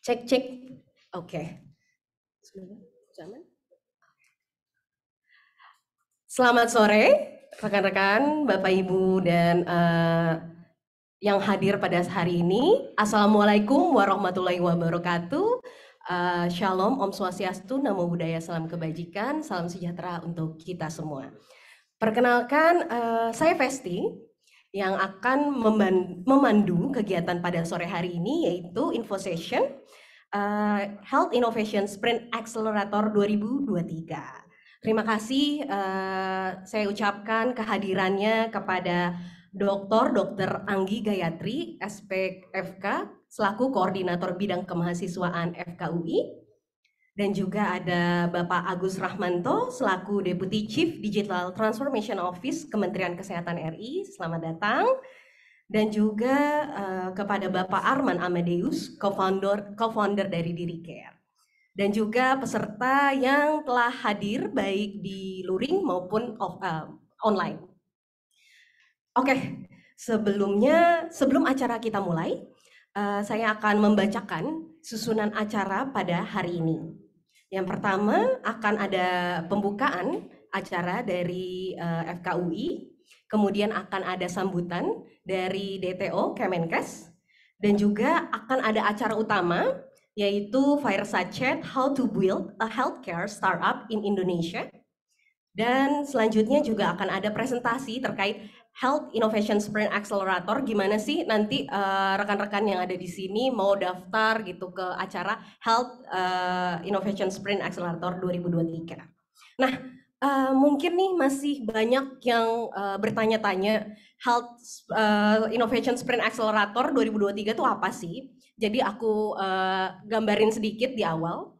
Cek cek. Oke. Okay. Selamat sore rekan-rekan, Bapak Ibu dan uh, yang hadir pada hari ini. Assalamualaikum warahmatullahi wabarakatuh. Uh, shalom, Om Swastiastu, Namo Buddhaya, Salam Kebajikan, Salam Sejahtera untuk kita semua. Perkenalkan, uh, saya Festi, yang akan memandu kegiatan pada sore hari ini yaitu Info Session uh, eh, Health Innovation Sprint Accelerator 2023. Terima kasih uh, saya ucapkan kehadirannya kepada Dr. Dr. Anggi Gayatri, SPFK, selaku Koordinator Bidang Kemahasiswaan FKUI, dan juga ada Bapak Agus Rahmanto selaku Deputi Chief Digital Transformation Office Kementerian Kesehatan RI. Selamat datang. Dan juga uh, kepada Bapak Arman Amadeus, co-founder co-founder dari DiriCare. Dan juga peserta yang telah hadir baik di luring maupun of, uh, eh, online. Oke, okay. sebelumnya sebelum acara kita mulai, uh, saya akan membacakan susunan acara pada hari ini. Yang pertama akan ada pembukaan acara dari eh, FKUI, kemudian akan ada sambutan dari DTO Kemenkes, dan juga akan ada acara utama yaitu Fireside Chat How to Build a Healthcare Startup in Indonesia. Dan selanjutnya juga akan ada presentasi terkait Health Innovation Sprint Accelerator. Gimana sih nanti eh, rekan-rekan uh, yang ada di sini mau daftar gitu ke acara Health uh, Innovation Sprint Accelerator 2023? Nah, uh, mungkin nih masih banyak yang uh, bertanya-tanya Health uh, Innovation Sprint Accelerator 2023 itu apa sih? Jadi aku uh, gambarin sedikit di awal.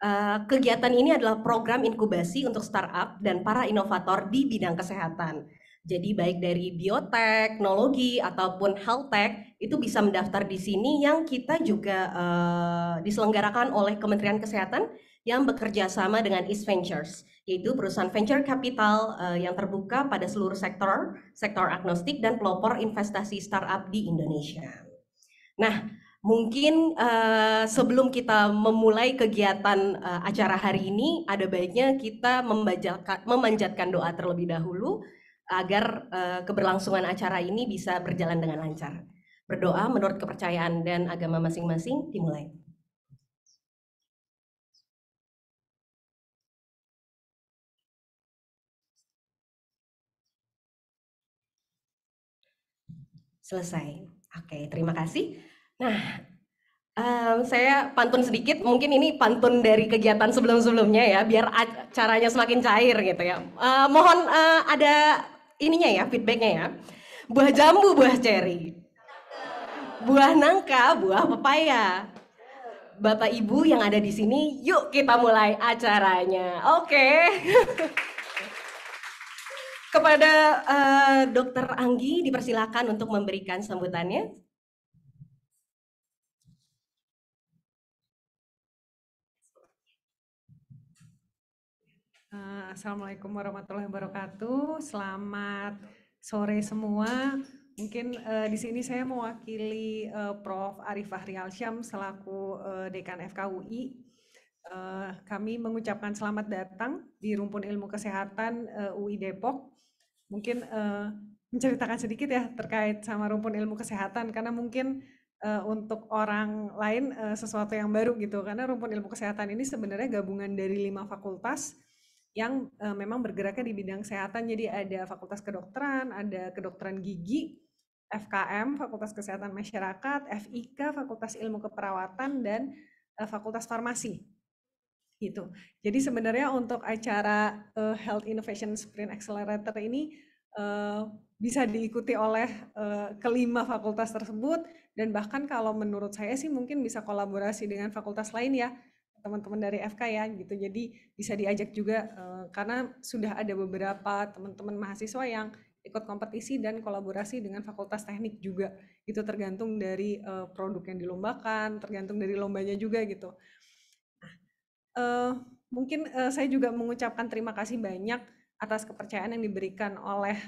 Uh, kegiatan ini adalah program inkubasi untuk startup dan para inovator di bidang kesehatan jadi baik dari bioteknologi ataupun health tech itu bisa mendaftar di sini yang kita juga uh, diselenggarakan oleh Kementerian Kesehatan yang bekerja sama dengan East Ventures, yaitu perusahaan venture capital uh, yang terbuka pada seluruh sektor, sektor agnostik dan pelopor investasi startup di Indonesia. Nah, mungkin uh, sebelum kita memulai kegiatan uh, acara hari ini, ada baiknya kita memanjatkan doa terlebih dahulu agar uh, keberlangsungan acara ini bisa berjalan dengan lancar. Berdoa menurut kepercayaan dan agama masing-masing dimulai. Selesai. Oke, terima kasih. Nah, Um, saya pantun sedikit, mungkin ini pantun dari kegiatan sebelum-sebelumnya ya, biar acaranya semakin cair gitu ya. Uh, mohon uh, ada ininya ya, feedbacknya ya. Buah jambu, buah ceri. Buah nangka, buah pepaya. Bapak Ibu yang ada di sini, yuk kita mulai acaranya. Oke. Okay. Kepada uh, Dokter Anggi dipersilakan untuk memberikan sambutannya. Assalamualaikum warahmatullahi wabarakatuh. Selamat sore semua. Mungkin uh, di sini saya mewakili uh, Prof. Arifah Rialsyam selaku uh, Dekan FKUI. Uh, kami mengucapkan selamat datang di Rumpun Ilmu Kesehatan uh, UI Depok. Mungkin uh, menceritakan sedikit ya terkait sama Rumpun Ilmu Kesehatan karena mungkin uh, untuk orang lain uh, sesuatu yang baru gitu karena rumpun ilmu kesehatan ini sebenarnya gabungan dari lima fakultas yang uh, memang bergeraknya di bidang kesehatan. Jadi ada Fakultas Kedokteran, ada Kedokteran Gigi, FKM, Fakultas Kesehatan Masyarakat, FIK, Fakultas Ilmu Keperawatan dan uh, Fakultas Farmasi. Gitu. Jadi sebenarnya untuk acara uh, Health Innovation Sprint Accelerator ini uh, bisa diikuti oleh uh, kelima fakultas tersebut dan bahkan kalau menurut saya sih mungkin bisa kolaborasi dengan fakultas lain ya teman-teman dari FK ya gitu jadi bisa diajak juga eh, karena sudah ada beberapa teman-teman mahasiswa yang ikut kompetisi dan kolaborasi dengan fakultas teknik juga itu tergantung dari eh, produk yang dilombakan tergantung dari lombanya juga gitu nah, eh, mungkin saya juga mengucapkan terima kasih banyak atas kepercayaan yang diberikan oleh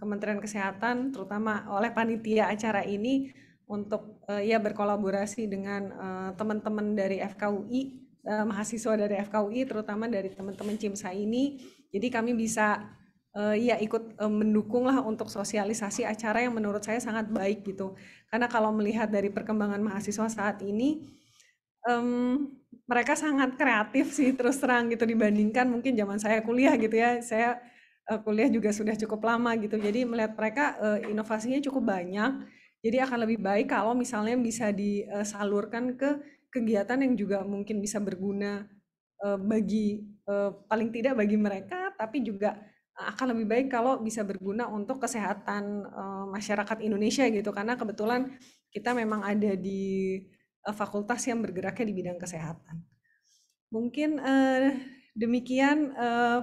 Kementerian Kesehatan terutama oleh panitia acara ini untuk uh, ya berkolaborasi dengan uh, teman-teman dari FKUI uh, eh, mahasiswa dari FKUI terutama dari teman-teman CIMSA ini jadi kami bisa uh, ya ikut uh, mendukung lah untuk sosialisasi acara yang menurut saya sangat baik gitu karena kalau melihat dari perkembangan mahasiswa saat ini um, mereka sangat kreatif sih terus terang gitu dibandingkan mungkin zaman saya kuliah gitu ya saya uh, kuliah juga sudah cukup lama gitu jadi melihat mereka uh, inovasinya cukup banyak jadi akan lebih baik kalau misalnya bisa disalurkan eh, ke kegiatan yang juga mungkin bisa berguna eh, bagi eh, paling tidak bagi mereka, tapi juga akan lebih baik kalau bisa berguna untuk kesehatan masyarakat Indonesia gitu, karena kebetulan kita memang ada di fakultas yang bergeraknya di bidang kesehatan. Mungkin demikian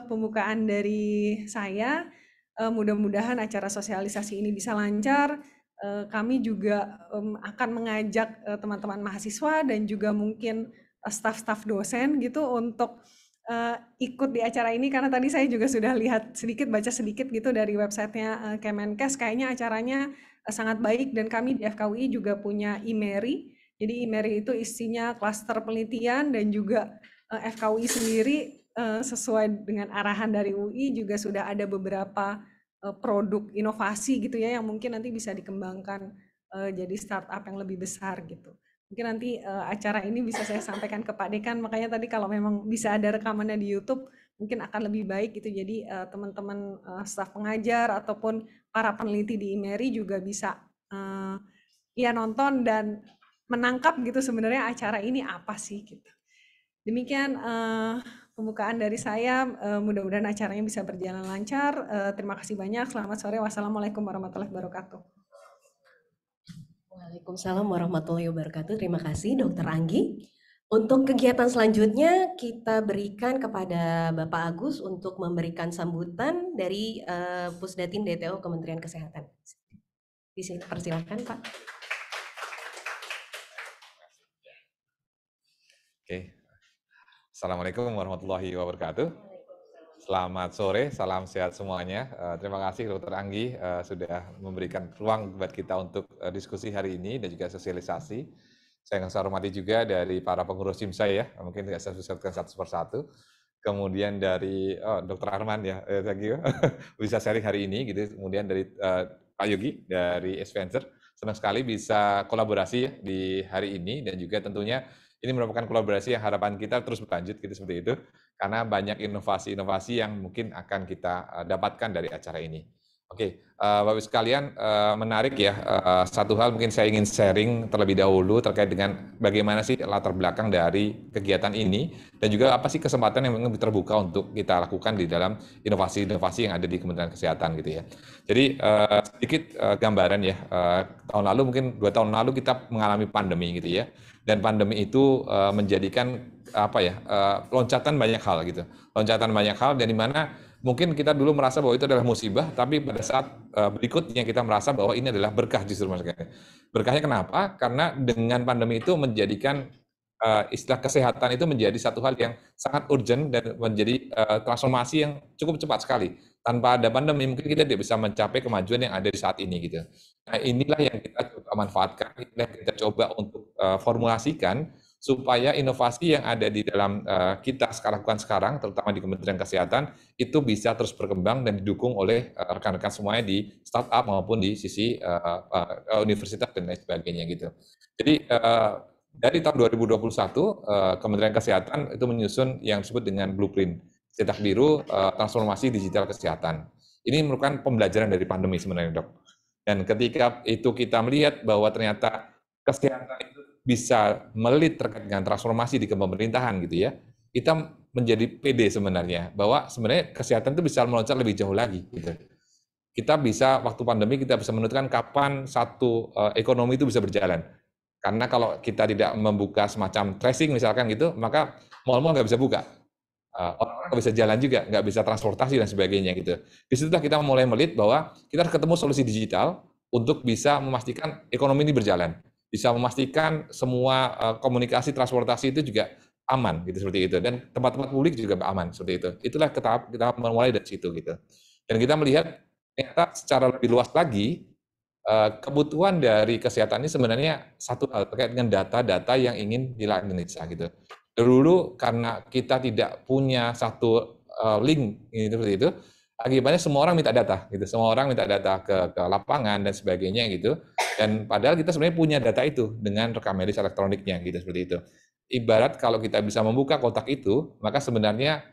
pembukaan dari saya. Mudah-mudahan acara sosialisasi ini bisa lancar Eh, kami juga akan mengajak eh, teman-teman mahasiswa dan juga mungkin eh, staf-staf dosen gitu untuk ikut di acara ini karena tadi saya juga sudah lihat sedikit baca sedikit gitu dari websitenya Kemenkes kayaknya acaranya sangat baik dan kami di FKUI juga punya IMERI jadi IMERI itu isinya klaster penelitian dan juga FKUI sendiri sesuai dengan arahan dari UI juga sudah ada beberapa Eh, produk inovasi gitu ya yang mungkin nanti bisa dikembangkan uh, jadi startup yang lebih besar gitu. Mungkin nanti uh, acara ini bisa saya sampaikan ke Pak Dekan, makanya tadi kalau memang bisa ada rekamannya di YouTube mungkin akan lebih baik gitu. Jadi teman-teman uh, staf pengajar ataupun para peneliti di IMERI e juga bisa uh, ya nonton dan menangkap gitu sebenarnya acara ini apa sih gitu. Demikian uh, pembukaan dari saya. Eh, mudah-mudahan acaranya bisa berjalan lancar. Eh, terima kasih banyak. Selamat sore. Wassalamualaikum warahmatullahi wabarakatuh. Waalaikumsalam warahmatullahi wabarakatuh. Terima kasih Dokter Anggi. Untuk kegiatan selanjutnya kita berikan kepada Bapak Agus untuk memberikan sambutan dari uh, Pusdatin DTO Kementerian Kesehatan. Di sini Pak. Oke, Assalamualaikum warahmatullahi wabarakatuh. Selamat sore, salam sehat semuanya. Eh, terima kasih Dr. Anggi eh, sudah memberikan ruang buat kita untuk eh, diskusi hari ini dan juga sosialisasi. Saya sangat hormati juga dari para pengurus tim saya ya, mungkin tidak saya sebutkan satu persatu kemudian dari oh, Dr. Arman ya, eh, thank you, bisa sharing hari ini gitu. Kemudian dari uh, Pak Yogi dari Adventure, senang sekali bisa kolaborasi ya di hari ini dan juga tentunya ini merupakan kolaborasi yang harapan kita terus berlanjut gitu seperti itu karena banyak inovasi-inovasi yang mungkin akan kita eh, dapatkan dari acara ini. Oke, okay. uh, eh, Bapak sekalian uh, menarik ya. Uh, satu hal mungkin saya ingin sharing terlebih dahulu terkait dengan bagaimana sih latar belakang dari kegiatan ini dan juga apa sih kesempatan yang terbuka untuk kita lakukan di dalam inovasi-inovasi yang ada di Kementerian Kesehatan gitu ya. Jadi uh, sedikit uh, gambaran ya. Uh, tahun lalu mungkin dua tahun lalu kita mengalami pandemi gitu ya. Dan pandemi itu uh, menjadikan apa ya uh, loncatan banyak hal gitu. Loncatan banyak hal dan di mana mungkin kita dulu merasa bahwa itu adalah musibah, tapi pada saat eh, berikutnya kita merasa bahwa ini adalah berkah justru mas Berkahnya kenapa? Karena dengan pandemi itu menjadikan uh, istilah kesehatan itu menjadi satu hal yang sangat urgent dan menjadi uh, transformasi yang cukup cepat sekali. Tanpa ada pandemi mungkin kita tidak bisa mencapai kemajuan yang ada di saat ini gitu. Nah inilah yang kita coba manfaatkan, yang kita coba untuk uh, formulasikan supaya inovasi yang ada di dalam uh, kita sekarang sekarang, terutama di Kementerian Kesehatan, itu bisa terus berkembang dan didukung oleh uh, rekan-rekan semuanya di startup maupun di sisi uh, uh, universitas dan lain sebagainya gitu. Jadi uh, dari tahun 2021 uh, Kementerian Kesehatan itu menyusun yang disebut dengan blueprint cetak biru uh, transformasi digital kesehatan. Ini merupakan pembelajaran dari pandemi sebenarnya dok. Dan ketika itu kita melihat bahwa ternyata kesehatan itu bisa melit terkait dengan transformasi di kepemerintahan gitu ya, kita menjadi pede sebenarnya bahwa sebenarnya kesehatan itu bisa meloncat lebih jauh lagi gitu. Kita bisa waktu pandemi kita bisa menentukan kapan satu uh, ekonomi itu bisa berjalan. Karena kalau kita tidak membuka semacam tracing misalkan gitu, maka mal-mal nggak bisa buka. Uh, eh, orang nggak bisa jalan juga, nggak bisa transportasi dan sebagainya gitu. Di situlah kita mulai melihat bahwa kita harus ketemu solusi digital untuk bisa memastikan ekonomi ini berjalan bisa memastikan semua eh, komunikasi transportasi itu juga aman gitu seperti itu dan tempat-tempat publik juga aman seperti itu itulah kita kita mulai dari situ gitu dan kita melihat ternyata secara lebih luas lagi eh, kebutuhan dari kesehatan ini sebenarnya satu hal terkait dengan data-data yang ingin dilakukan Indonesia gitu dulu karena kita tidak punya satu eh, link gitu, seperti itu akibatnya semua orang minta data gitu semua orang minta data ke, ke lapangan dan sebagainya gitu dan padahal kita sebenarnya punya data itu dengan rekam medis elektroniknya gitu seperti itu ibarat kalau kita bisa membuka kotak itu maka sebenarnya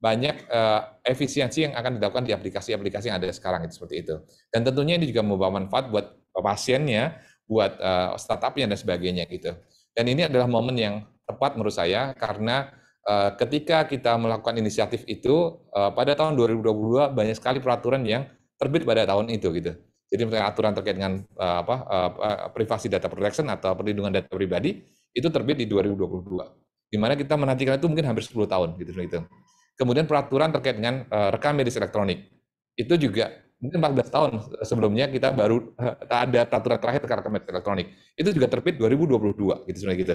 banyak uh, efisiensi yang akan dilakukan di aplikasi-aplikasi yang ada sekarang itu seperti itu dan tentunya ini juga membawa manfaat buat pasiennya buat uh, startupnya dan sebagainya gitu dan ini adalah momen yang tepat menurut saya karena Eh, ketika kita melakukan inisiatif itu eh, pada tahun 2022 banyak sekali peraturan yang terbit pada tahun itu gitu. Jadi misalnya aturan terkait dengan eh, apa privasi data protection atau perlindungan data pribadi itu terbit di 2022. Di mana kita menantikan itu mungkin hampir 10 tahun gitu gitu. Kemudian peraturan terkait dengan rekam medis elektronik itu juga mungkin 14 tahun sebelumnya kita baru ada peraturan terakhir terkait rekam medis elektronik. Itu juga terbit 2022 gitu sebenarnya gitu.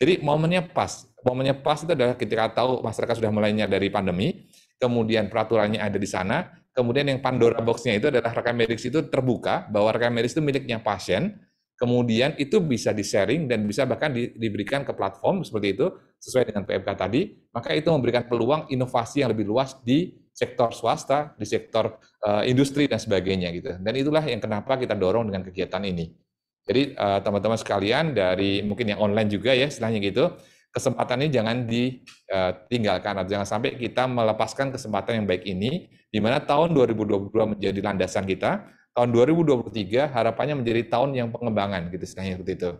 Jadi momennya pas. Momennya pas itu adalah ketika tahu masyarakat sudah mulainya dari pandemi, kemudian peraturannya ada di sana, kemudian yang Pandora box-nya itu adalah rekam medis itu terbuka, bahwa rekam medis itu miliknya pasien, kemudian itu bisa di-sharing dan bisa bahkan di, diberikan ke platform seperti itu, sesuai dengan PMK tadi, maka itu memberikan peluang inovasi yang lebih luas di sektor swasta, di sektor uh, industri dan sebagainya gitu. Dan itulah yang kenapa kita dorong dengan kegiatan ini. Jadi eh, teman-teman sekalian dari mungkin yang online juga ya istilahnya gitu, kesempatan ini jangan ditinggalkan eh, atau jangan sampai kita melepaskan kesempatan yang baik ini di mana tahun 2022 menjadi landasan kita, tahun 2023 harapannya menjadi tahun yang pengembangan gitu istilahnya seperti itu.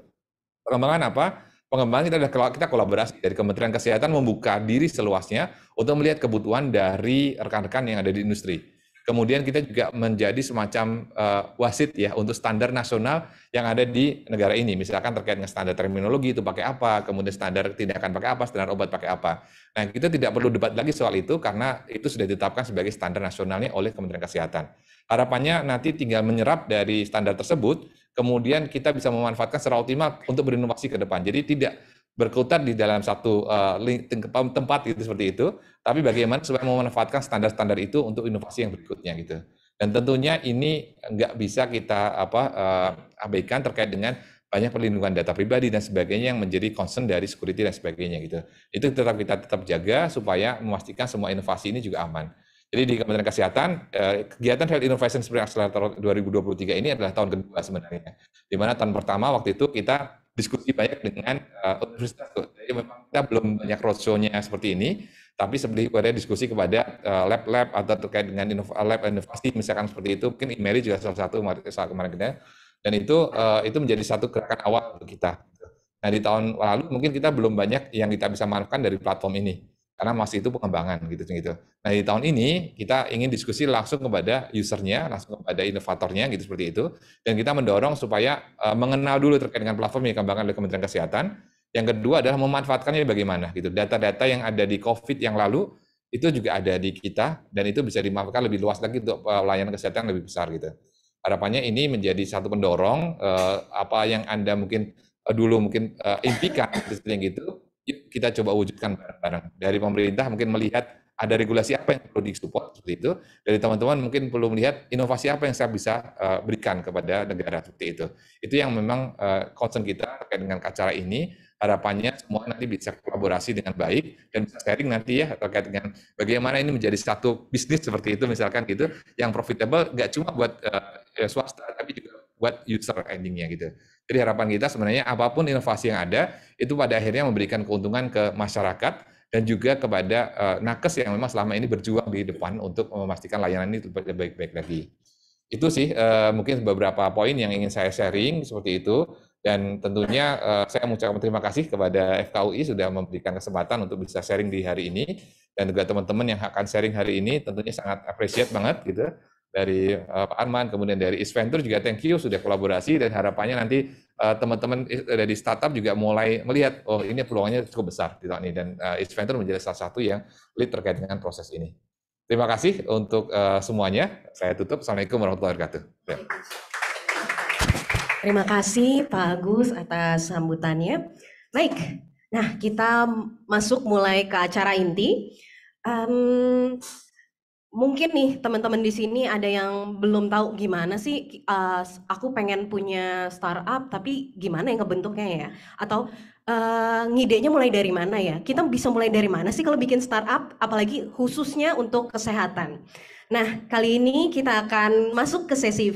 Pengembangan apa? Pengembangan kita adalah kita kolaborasi dari Kementerian Kesehatan membuka diri seluasnya untuk melihat kebutuhan dari rekan-rekan yang ada di industri Kemudian kita juga menjadi semacam uh, wasit ya untuk standar nasional yang ada di negara ini. Misalkan terkait dengan standar terminologi itu pakai apa, kemudian standar tindakan pakai apa, standar obat pakai apa. Nah, kita tidak perlu debat lagi soal itu karena itu sudah ditetapkan sebagai standar nasionalnya oleh Kementerian Kesehatan. Harapannya nanti tinggal menyerap dari standar tersebut, kemudian kita bisa memanfaatkan secara optimal untuk berinovasi ke depan. Jadi tidak berkutat di dalam satu uh, tempat itu seperti itu, tapi bagaimana supaya memanfaatkan standar-standar itu untuk inovasi yang berikutnya gitu. Dan tentunya ini nggak bisa kita apa uh, abaikan terkait dengan banyak perlindungan data pribadi dan sebagainya yang menjadi concern dari security dan sebagainya gitu. Itu tetap kita tetap jaga supaya memastikan semua inovasi ini juga aman. Jadi di Kementerian Kesehatan, eh, kegiatan Health Innovation Spring Accelerator 2023 ini adalah tahun kedua sebenarnya. Di mana tahun pertama waktu itu kita diskusi banyak dengan uh, universitas. Jadi memang kita belum banyak roadshow-nya seperti ini, tapi sebelum pada diskusi kepada lab eh, lab-lab atau terkait dengan inov lab inovasi misalkan seperti itu, mungkin IMERI juga salah satu saat kemarin kita. Dan itu uh, itu menjadi satu gerakan awal untuk kita. Nah di tahun lalu mungkin kita belum banyak yang kita bisa manfaatkan dari platform ini karena masih itu pengembangan gitu gitu. Nah di tahun ini kita ingin diskusi langsung kepada usernya, langsung kepada inovatornya gitu seperti itu, dan kita mendorong supaya eh, mengenal dulu terkait dengan platform yang dikembangkan oleh Kementerian Kesehatan. Yang kedua adalah memanfaatkannya bagaimana gitu. Data-data yang ada di COVID yang lalu itu juga ada di kita dan itu bisa dimanfaatkan lebih luas lagi untuk pelayanan eh, kesehatan yang lebih besar gitu. Harapannya ini menjadi satu pendorong eh, apa yang anda mungkin dulu mungkin impikan gitu, seperti gitu Yuk kita coba wujudkan bareng-bareng. Dari pemerintah mungkin melihat ada regulasi apa yang perlu disupport seperti itu. Dari teman-teman mungkin perlu melihat inovasi apa yang saya bisa uh, berikan kepada negara seperti itu. Itu yang memang uh, concern kita terkait dengan acara ini. Harapannya semua nanti bisa kolaborasi dengan baik dan bisa sharing nanti ya terkait dengan bagaimana ini menjadi satu bisnis seperti itu misalkan gitu yang profitable nggak cuma buat uh, swasta tapi juga buat user endingnya gitu. Jadi harapan kita sebenarnya apapun inovasi yang ada itu pada akhirnya memberikan keuntungan ke masyarakat dan juga kepada uh, nakes yang memang selama ini berjuang di depan untuk memastikan layanan ini lebih baik-baik lagi. Itu sih uh, mungkin beberapa poin yang ingin saya sharing seperti itu dan tentunya uh, saya mengucapkan terima kasih kepada FKUI sudah memberikan kesempatan untuk bisa sharing di hari ini dan juga teman-teman yang akan sharing hari ini tentunya sangat appreciate banget gitu dari uh, Pak Arman, kemudian dari Isventure juga thank you sudah kolaborasi dan harapannya nanti eh, teman-teman uh, dari startup juga mulai melihat oh ini peluangnya cukup besar di tahun ini dan uh, Isventure menjadi salah satu yang lead terkait dengan proses ini. Terima kasih untuk uh, semuanya. Saya tutup. Assalamualaikum warahmatullahi wabarakatuh. Ya. Terima kasih Pak Agus atas sambutannya. Baik, nah kita masuk mulai ke acara inti. Um, mungkin nih teman-teman di sini ada yang belum tahu gimana sih uh, aku pengen punya startup tapi gimana yang kebentuknya ya atau uh, ngidenya mulai dari mana ya kita bisa mulai dari mana sih kalau bikin startup apalagi khususnya untuk kesehatan Nah, kali ini kita akan masuk ke sesi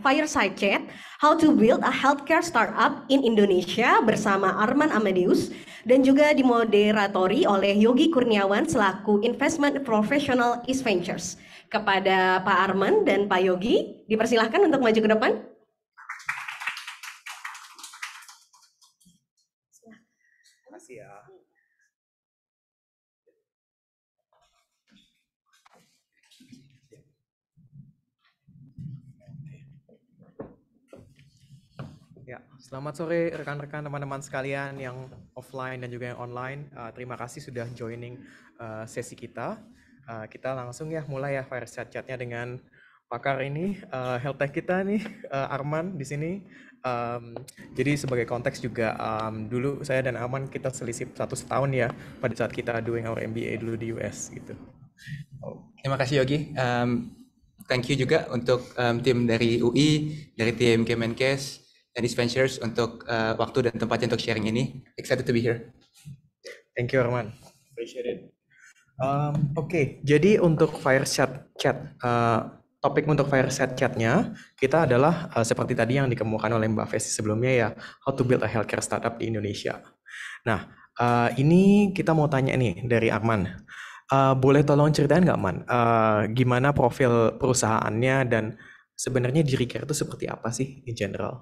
Fireside Chat, How to Build a Healthcare Startup in Indonesia bersama Arman Amadeus dan juga dimoderatori oleh Yogi Kurniawan selaku Investment Professional East Ventures. Kepada Pak Arman dan Pak Yogi, dipersilahkan untuk maju ke depan. Ya, selamat sore rekan-rekan teman-teman sekalian yang offline dan juga yang online. Uh, terima kasih sudah joining uh, sesi kita. Uh, kita langsung ya mulai ya fire chat chatnya dengan pakar ini, uh, health tech kita nih, uh, Arman di sini. Um, jadi sebagai konteks juga um, dulu saya dan Arman kita selisih satu setahun ya pada saat kita doing our MBA dulu di US gitu. Oh. Terima kasih Yogi. Um, thank you juga untuk um, tim dari UI, dari tim Kemenkes Dennis Ventures untuk uh, waktu dan tempatnya untuk sharing ini. Excited to be here. Thank you, Arman. Appreciate it. Um, Oke, okay. jadi untuk fire Chat, uh, topik untuk fire chat Chatnya kita adalah uh, seperti tadi yang dikemukakan oleh Mbak Fesi sebelumnya ya, how to build a healthcare startup di Indonesia. Nah, uh, ini kita mau tanya nih dari Arman. Uh, boleh tolong ceritain nggak Man, uh, gimana profil perusahaannya dan sebenarnya diri care itu seperti apa sih in general?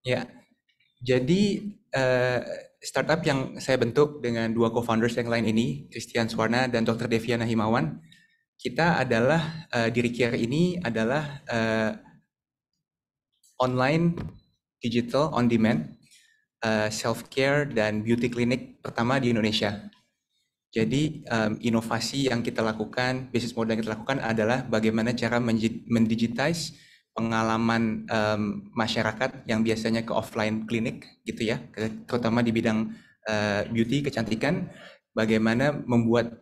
Ya, jadi uh, startup yang saya bentuk dengan dua co-founders yang lain ini, Christian Swarna dan Dr. Deviana Himawan, kita adalah uh, diri care ini adalah uh, online digital on demand uh, self care dan beauty clinic pertama di Indonesia. Jadi um, inovasi yang kita lakukan, bisnis model yang kita lakukan adalah bagaimana cara mendigitize pengalaman um, masyarakat yang biasanya ke offline klinik gitu ya, terutama di bidang uh, beauty kecantikan, bagaimana membuat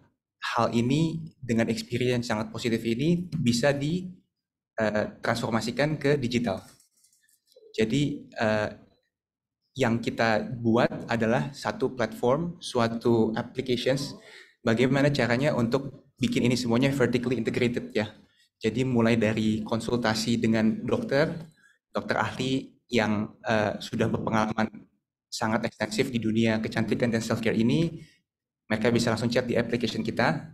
hal ini dengan experience yang sangat positif ini bisa ditransformasikan eh, ke digital. Jadi uh, yang kita buat adalah satu platform, suatu applications, bagaimana caranya untuk bikin ini semuanya vertically integrated ya jadi mulai dari konsultasi dengan dokter, dokter ahli yang uh, sudah berpengalaman sangat ekstensif di dunia kecantikan dan self care ini, mereka bisa langsung chat di application kita,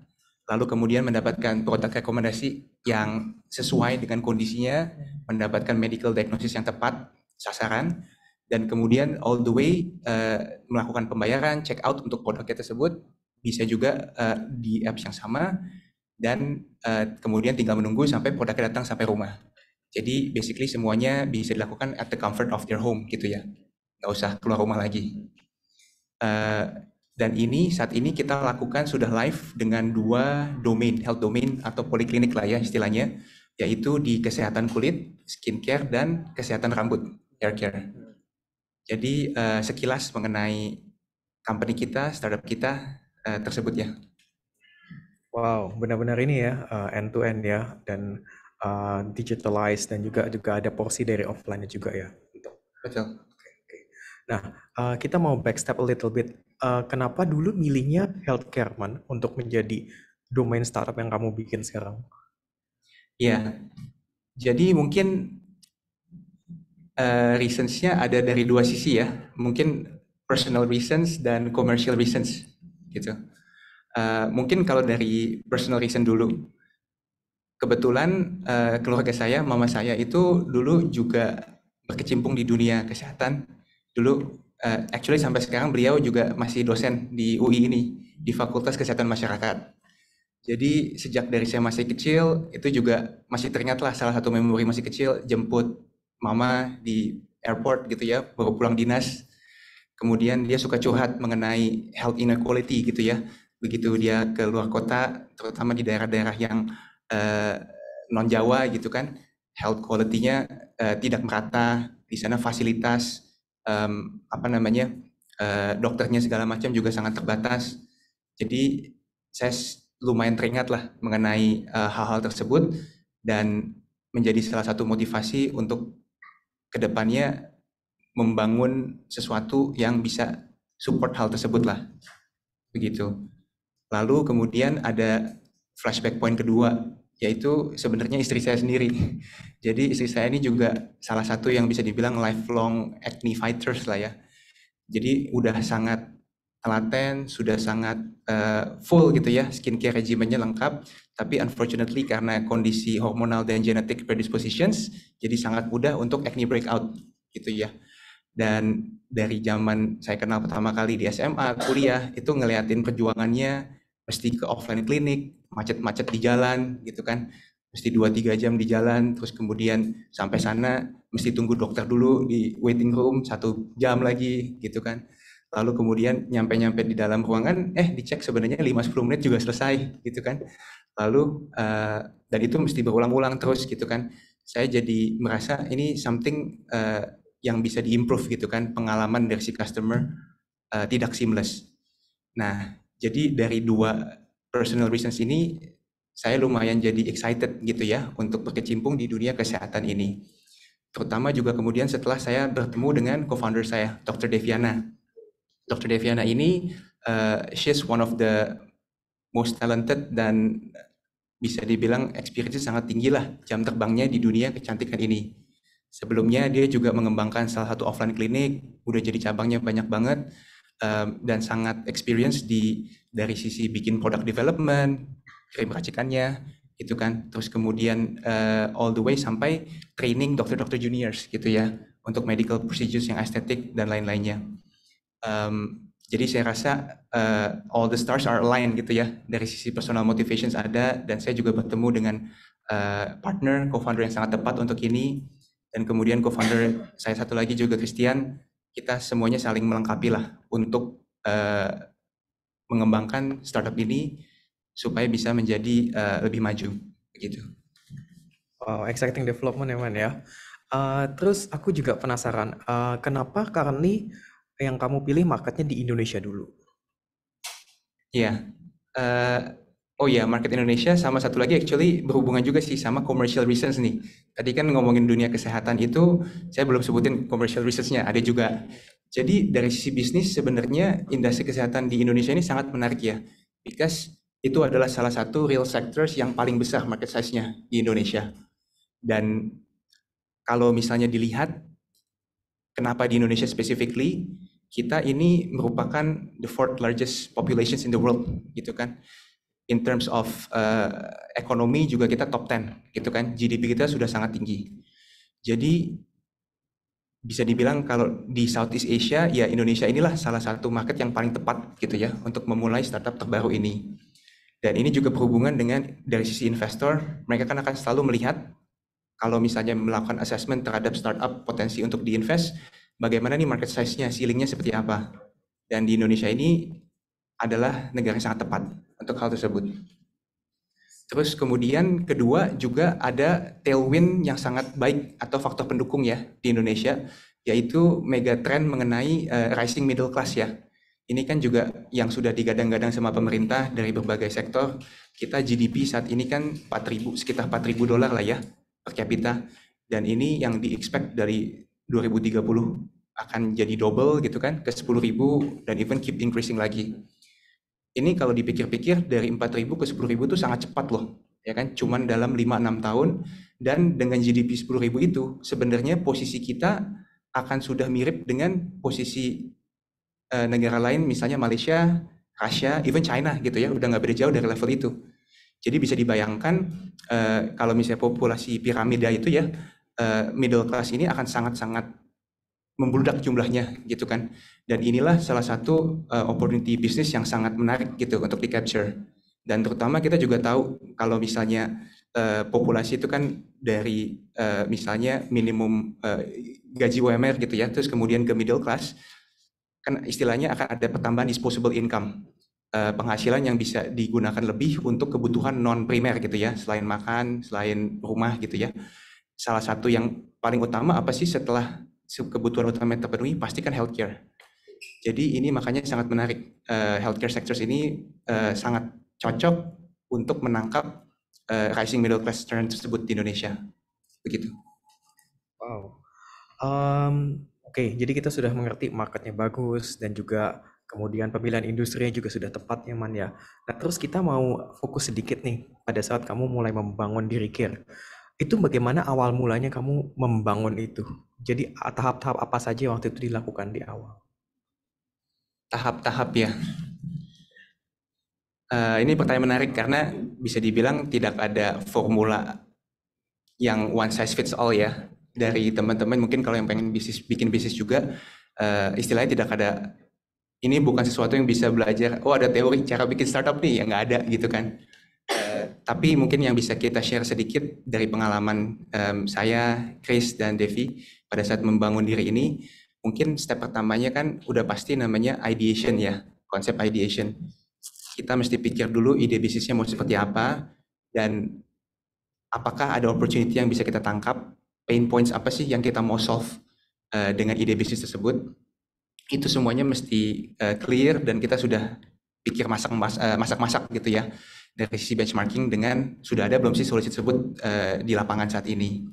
lalu kemudian mendapatkan produk rekomendasi yang sesuai dengan kondisinya, mendapatkan medical diagnosis yang tepat, sasaran, dan kemudian all the way uh, melakukan pembayaran, check out untuk produknya tersebut, bisa juga uh, di apps yang sama, dan uh, kemudian tinggal menunggu sampai produknya datang sampai rumah. Jadi basically semuanya bisa dilakukan at the comfort of your home gitu ya. Nggak usah keluar rumah lagi. Uh, dan ini saat ini kita lakukan sudah live dengan dua domain, health domain atau poliklinik lah ya istilahnya, yaitu di kesehatan kulit, skincare, dan kesehatan rambut, hair care. Jadi uh, sekilas mengenai company kita, startup kita uh, tersebut ya. Wow, benar-benar ini ya end to end ya dan uh, digitalized dan juga juga ada porsi dari offline-nya juga ya. Gitu. Betul. Okay, okay. Nah, uh, kita mau backstep a little bit. Uh, kenapa dulu milihnya healthcare man untuk menjadi domain startup yang kamu bikin sekarang? Ya, yeah. jadi mungkin uh, reasons-nya ada dari dua sisi ya. Mungkin personal reasons dan commercial reasons gitu Eh, mungkin kalau dari personal reason dulu kebetulan uh, keluarga saya mama saya itu dulu juga berkecimpung di dunia kesehatan dulu uh, actually sampai sekarang beliau juga masih dosen di UI ini di Fakultas Kesehatan Masyarakat jadi sejak dari saya masih kecil itu juga masih teringatlah salah satu memori masih kecil jemput mama di airport gitu ya baru pulang dinas kemudian dia suka curhat mengenai health inequality gitu ya begitu dia ke luar kota terutama di daerah-daerah yang uh, eh, non Jawa gitu kan health quality-nya uh, tidak merata di sana fasilitas um, apa namanya uh, dokternya segala macam juga sangat terbatas jadi saya lumayan teringat lah mengenai hal-hal uh, tersebut dan menjadi salah satu motivasi untuk kedepannya membangun sesuatu yang bisa support hal tersebut lah begitu. Lalu kemudian ada flashback point kedua, yaitu sebenarnya istri saya sendiri. Jadi istri saya ini juga salah satu yang bisa dibilang lifelong acne fighters lah ya. Jadi udah sangat telaten, sudah sangat uh, full gitu ya, skincare regimennya lengkap. Tapi unfortunately karena kondisi hormonal dan genetic predispositions, jadi sangat mudah untuk acne breakout gitu ya dan dari zaman saya kenal pertama kali di SMA kuliah itu ngeliatin perjuangannya mesti ke offline klinik macet-macet di jalan gitu kan mesti 2-3 jam di jalan terus kemudian sampai sana mesti tunggu dokter dulu di waiting room satu jam lagi gitu kan lalu kemudian nyampe-nyampe di dalam ruangan eh dicek sebenarnya 5-10 menit juga selesai gitu kan lalu uh, dan itu mesti berulang-ulang terus gitu kan saya jadi merasa ini something uh, yang bisa diimprove gitu kan pengalaman dari si customer uh, tidak seamless. Nah, jadi dari dua personal reasons ini saya lumayan jadi excited gitu ya untuk berkecimpung di dunia kesehatan ini. Terutama juga kemudian setelah saya bertemu dengan co-founder saya, Dr. Deviana. Dr. Deviana ini uh, eh, she's one of the most talented dan bisa dibilang experience sangat tinggi lah jam terbangnya di dunia kecantikan ini Sebelumnya dia juga mengembangkan salah satu offline klinik, udah jadi cabangnya banyak banget um, dan sangat experience di dari sisi bikin produk development, kirim racikannya, gitu kan. Terus kemudian uh, all the way sampai training dokter-dokter juniors gitu ya untuk medical procedures yang estetik dan lain-lainnya. Um, jadi saya rasa uh, all the stars are aligned gitu ya. Dari sisi personal motivations ada dan saya juga bertemu dengan uh, partner co-founder yang sangat tepat untuk ini dan kemudian co-founder saya satu lagi juga Christian, kita semuanya saling melengkapi lah untuk uh, mengembangkan startup ini supaya bisa menjadi uh, lebih maju gitu. Wow, exciting development ya man ya. Uh, terus aku juga penasaran, uh, kenapa nih yang kamu pilih marketnya di Indonesia dulu? Iya, yeah. uh, Oh iya, market Indonesia sama satu lagi actually berhubungan juga sih sama commercial reasons nih. Tadi kan ngomongin dunia kesehatan itu, saya belum sebutin commercial reasons-nya, ada juga. Jadi dari sisi bisnis sebenarnya industri kesehatan di Indonesia ini sangat menarik ya. Because itu adalah salah satu real sectors yang paling besar market size-nya di Indonesia. Dan kalau misalnya dilihat, kenapa di Indonesia specifically, kita ini merupakan the fourth largest populations in the world gitu kan in terms of uh, ekonomi juga kita top 10 gitu kan GDP kita sudah sangat tinggi jadi bisa dibilang kalau di Southeast Asia ya Indonesia inilah salah satu market yang paling tepat gitu ya untuk memulai startup terbaru ini dan ini juga berhubungan dengan dari sisi investor mereka kan akan selalu melihat kalau misalnya melakukan assessment terhadap startup potensi untuk diinvest bagaimana nih market size-nya ceiling-nya seperti apa dan di Indonesia ini adalah negara yang sangat tepat untuk hal tersebut. Terus kemudian kedua juga ada tailwind yang sangat baik atau faktor pendukung ya di Indonesia yaitu mega megatrend mengenai uh, rising middle class ya. Ini kan juga yang sudah digadang-gadang sama pemerintah dari berbagai sektor. Kita GDP saat ini kan 4000 sekitar 4000 dolar lah ya per capita dan ini yang di expect dari 2030 akan jadi double gitu kan ke 10.000 dan even keep increasing lagi ini kalau dipikir-pikir dari 4.000 ke 10.000 itu sangat cepat loh ya kan cuman dalam 5-6 tahun dan dengan GDP 10.000 itu sebenarnya posisi kita akan sudah mirip dengan posisi e, negara lain misalnya Malaysia, Rusia, even China gitu ya udah nggak beda jauh dari level itu jadi bisa dibayangkan e, kalau misalnya populasi piramida itu ya e, middle class ini akan sangat-sangat membludak jumlahnya gitu kan. Dan inilah salah satu uh, opportunity bisnis yang sangat menarik gitu untuk di capture. Dan terutama kita juga tahu kalau misalnya uh, populasi itu kan dari uh, misalnya minimum uh, gaji UMR gitu ya, terus kemudian ke middle class, kan istilahnya akan ada pertambahan disposable income. penghasilan yang bisa digunakan lebih untuk kebutuhan non primer gitu ya, selain makan, selain rumah gitu ya. Salah satu yang paling utama apa sih setelah kebutuhan utama yang terpenuhi pasti kan healthcare. Jadi ini makanya sangat menarik. Uh, healthcare sectors ini uh, sangat cocok untuk menangkap uh, rising middle class trend tersebut di Indonesia. Begitu. Wow. Um, Oke, okay, jadi kita sudah mengerti marketnya bagus dan juga kemudian pemilihan industrinya juga sudah tepat nyaman ya. Nah, terus kita mau fokus sedikit nih pada saat kamu mulai membangun diri care itu bagaimana awal mulanya kamu membangun itu? Jadi tahap-tahap apa saja waktu itu dilakukan di awal? Tahap-tahap ya. Uh, ini pertanyaan menarik karena bisa dibilang tidak ada formula yang one size fits all ya dari teman-teman mungkin kalau yang pengen bisnis bikin bisnis juga uh, istilahnya tidak ada ini bukan sesuatu yang bisa belajar oh ada teori cara bikin startup nih ya nggak ada gitu kan Eh, tapi mungkin yang bisa kita share sedikit dari pengalaman um, saya, Chris dan Devi pada saat membangun diri ini, mungkin step pertamanya kan udah pasti namanya ideation ya, konsep ideation. Kita mesti pikir dulu ide bisnisnya mau seperti apa dan apakah ada opportunity yang bisa kita tangkap, pain points apa sih yang kita mau solve uh, dengan ide bisnis tersebut. Itu semuanya mesti uh, clear dan kita sudah pikir masak-masak masak-masak gitu ya dari sisi benchmarking dengan sudah ada belum sih solusi tersebut uh, di lapangan saat ini.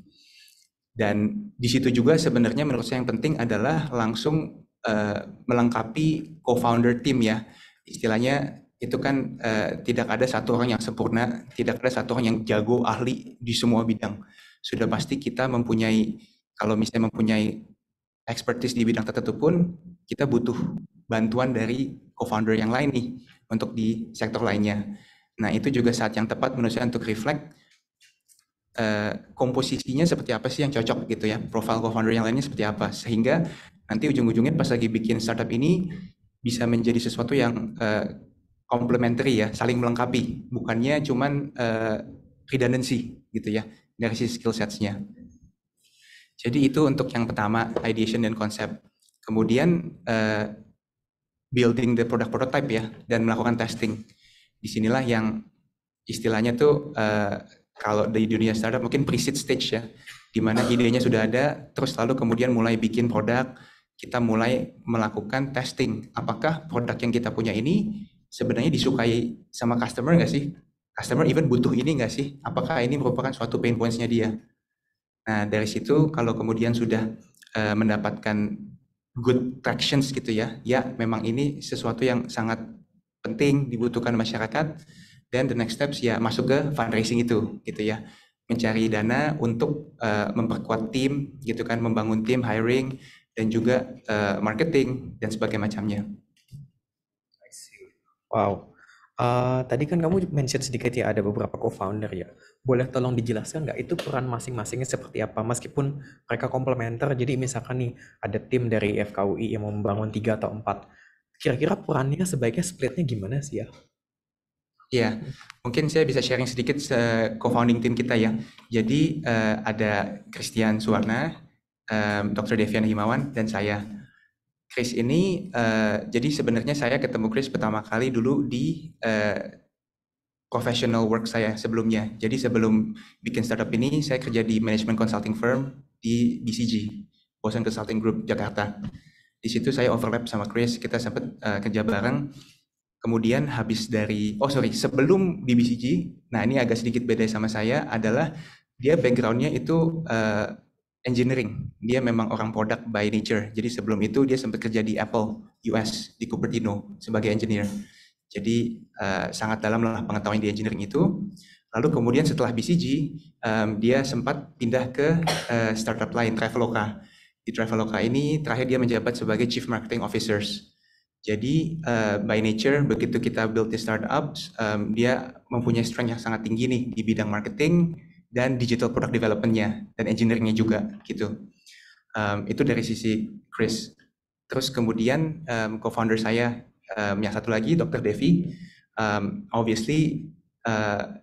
Dan di situ juga sebenarnya menurut saya yang penting adalah langsung uh, melengkapi co-founder team ya. Istilahnya itu kan uh, tidak ada satu orang yang sempurna, tidak ada satu orang yang jago ahli di semua bidang. Sudah pasti kita mempunyai kalau misalnya mempunyai expertise di bidang tertentu pun kita butuh bantuan dari co-founder yang lain nih untuk di sektor lainnya. Nah, itu juga saat yang tepat menurut saya untuk reflect uh, komposisinya seperti apa sih yang cocok gitu ya. Profil co-founder yang lainnya seperti apa. Sehingga nanti ujung-ujungnya pas lagi bikin startup ini bisa menjadi sesuatu yang uh, ya, saling melengkapi. Bukannya cuman uh, redundancy gitu ya dari sisi skill setsnya Jadi itu untuk yang pertama, ideation dan konsep. Kemudian uh, building the product prototype ya dan melakukan testing disinilah yang istilahnya tuh uh, kalau di dunia startup mungkin pre-seed stage ya, di mana idenya sudah ada, terus lalu kemudian mulai bikin produk, kita mulai melakukan testing. Apakah produk yang kita punya ini sebenarnya disukai sama customer nggak sih? Customer even butuh ini nggak sih? Apakah ini merupakan suatu pain points-nya dia? Nah, dari situ kalau kemudian sudah uh, mendapatkan good tractions gitu ya, ya memang ini sesuatu yang sangat penting dibutuhkan masyarakat dan the next steps ya masuk ke fundraising itu gitu ya mencari dana untuk uh, memperkuat tim gitu kan membangun tim hiring dan juga uh, marketing dan sebagainya macamnya. Wow. Uh, tadi kan kamu mention sedikit ya ada beberapa co-founder ya. Boleh tolong dijelaskan nggak itu peran masing-masingnya seperti apa meskipun mereka komplementer. Jadi misalkan nih ada tim dari FKUI yang membangun tiga atau empat kira-kira perannya sebaiknya splitnya gimana sih ya? Ya, mungkin saya bisa sharing sedikit uh, co-founding team kita ya. Jadi uh, ada Christian Suwarna, um, Dr. Devian Himawan, dan saya. Chris ini, uh, jadi sebenarnya saya ketemu Chris pertama kali dulu di uh, professional work saya sebelumnya. Jadi sebelum bikin startup ini, saya kerja di management consulting firm di BCG, Boston Consulting Group Jakarta di situ saya overlap sama Chris kita sempat uh, eh, kerja bareng kemudian habis dari oh sorry sebelum BBCG nah ini agak sedikit beda sama saya adalah dia backgroundnya itu uh, engineering dia memang orang produk by nature jadi sebelum itu dia sempat kerja di Apple US di Cupertino sebagai engineer jadi uh, sangat dalam lah pengetahuan di engineering itu lalu kemudian setelah BCG um, dia sempat pindah ke uh, startup lain Traveloka di Traveloka ini terakhir dia menjabat sebagai Chief Marketing Officers. Jadi uh, by nature begitu kita build the startup, um, dia mempunyai strength yang sangat tinggi nih di bidang marketing dan digital product developmentnya dan engineeringnya juga gitu. Um, itu dari sisi Chris. Terus kemudian um, co-founder saya um, yang satu lagi Dr. Devi, um, obviously uh,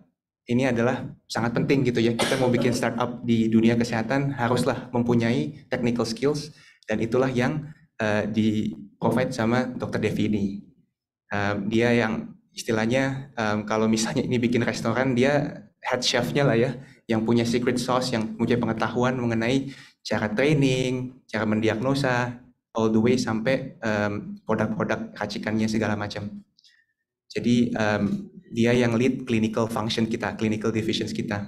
ini adalah sangat penting gitu ya. Kita mau bikin startup di dunia kesehatan haruslah mempunyai technical skills dan itulah yang uh, di provide sama Dr. Devi ini. Um, dia yang istilahnya um, kalau misalnya ini bikin restoran dia head chefnya lah ya, yang punya secret sauce, yang punya pengetahuan mengenai cara training, cara mendiagnosa, all the way sampai um, produk-produk racikannya segala macam. Jadi um, dia yang lead clinical function kita, clinical divisions kita.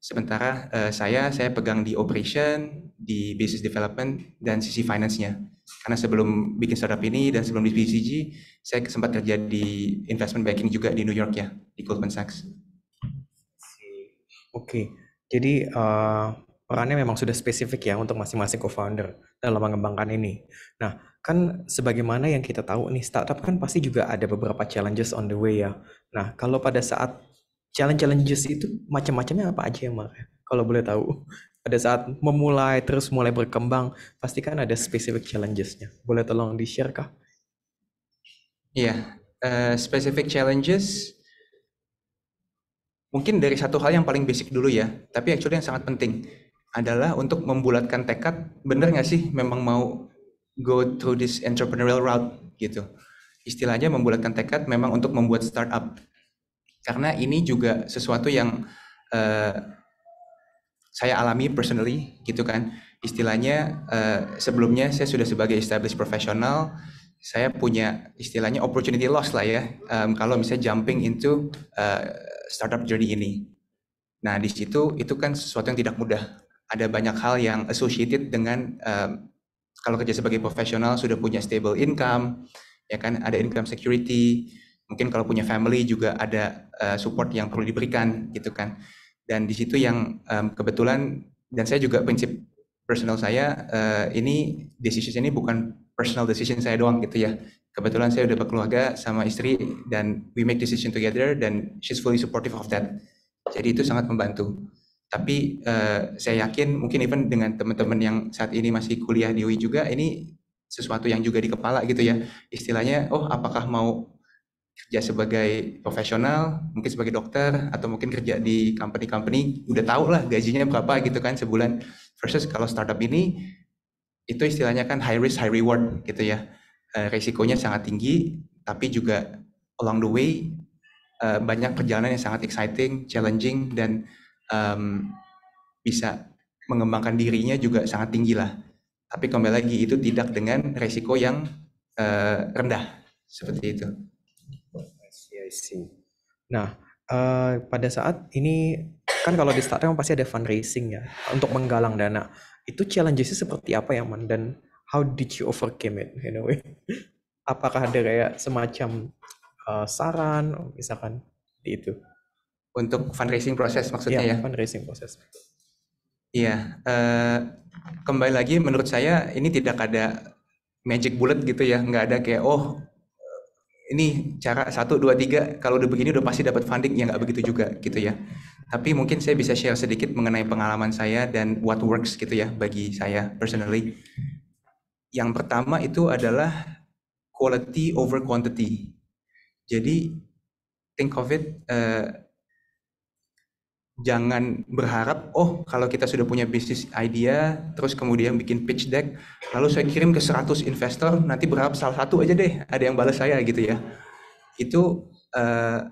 Sementara uh, saya saya pegang di operation, di business development dan sisi finance-nya. Karena sebelum bikin startup ini dan sebelum di BCG, saya sempat kerja di investment banking juga di New York ya, di Goldman Sachs. Oke, jadi uh, perannya memang sudah spesifik ya untuk masing-masing co-founder dalam mengembangkan ini. Nah, kan sebagaimana yang kita tahu nih startup kan pasti juga ada beberapa challenges on the way ya. Nah kalau pada saat challenge-challenges itu macam-macamnya apa aja ya Mar? Kalau boleh tahu pada saat memulai terus mulai berkembang pasti kan ada specific challengesnya Boleh tolong di-share kah? Iya, yeah, uh, specific challenges mungkin dari satu hal yang paling basic dulu ya, tapi actually yang sangat penting adalah untuk membulatkan tekad, bener nggak sih memang mau go through this entrepreneurial route gitu. Istilahnya membulatkan tekad memang untuk membuat startup. Karena ini juga sesuatu yang uh, saya alami personally gitu kan. Istilahnya uh, sebelumnya saya sudah sebagai established professional, saya punya istilahnya opportunity loss lah ya um, kalau misalnya jumping into uh, startup journey ini. Nah di situ itu kan sesuatu yang tidak mudah. Ada banyak hal yang associated dengan um, kalau kerja sebagai profesional sudah punya stable income, ya kan ada income security, mungkin kalau punya family juga ada uh, support yang perlu diberikan gitu kan. Dan di situ yang um, kebetulan dan saya juga prinsip personal saya uh, ini decision ini bukan personal decision saya doang gitu ya. Kebetulan saya udah berkeluarga sama istri dan we make decision together dan she's fully supportive of that. Jadi itu sangat membantu tapi uh, saya yakin mungkin even dengan teman-teman yang saat ini masih kuliah di UI juga ini sesuatu yang juga di kepala gitu ya istilahnya oh apakah mau kerja sebagai profesional mungkin sebagai dokter atau mungkin kerja di company-company udah tau lah gajinya berapa gitu kan sebulan versus kalau startup ini itu istilahnya kan high risk high reward gitu ya uh, eh, resikonya sangat tinggi tapi juga along the way uh, banyak perjalanan yang sangat exciting challenging dan um, bisa mengembangkan dirinya juga sangat tinggi lah. Tapi kembali lagi itu tidak dengan resiko yang uh, rendah seperti itu. Nah, uh, pada saat ini kan kalau di startup pasti ada fundraising ya untuk menggalang dana. Itu challengesnya seperti apa ya man dan how did you overcome it in a Apakah ada kayak semacam uh, saran misalkan di itu? untuk fundraising proses maksudnya ya, ya? fundraising proses iya uh, kembali lagi menurut saya ini tidak ada magic bullet gitu ya nggak ada kayak oh ini cara satu dua tiga kalau udah begini udah pasti dapat funding ya nggak begitu juga gitu ya tapi mungkin saya bisa share sedikit mengenai pengalaman saya dan what works gitu ya bagi saya personally yang pertama itu adalah quality over quantity jadi think of it uh, jangan berharap oh kalau kita sudah punya bisnis idea terus kemudian bikin pitch deck lalu saya kirim ke 100 investor nanti berharap salah satu aja deh ada yang balas saya gitu ya itu uh,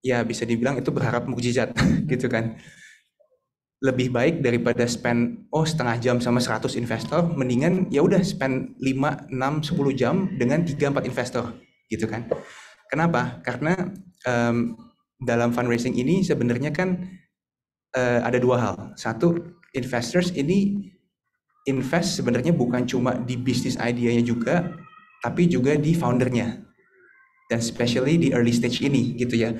ya bisa dibilang itu berharap mukjizat gitu kan lebih baik daripada spend oh setengah jam sama 100 investor mendingan ya udah spend 5 6 10 jam dengan 3 4 investor gitu kan kenapa karena um, dalam fundraising ini sebenarnya kan uh, ada dua hal. Satu, investors ini invest sebenarnya bukan cuma di bisnis idenya juga, tapi juga di foundernya. Dan especially di early stage ini gitu ya.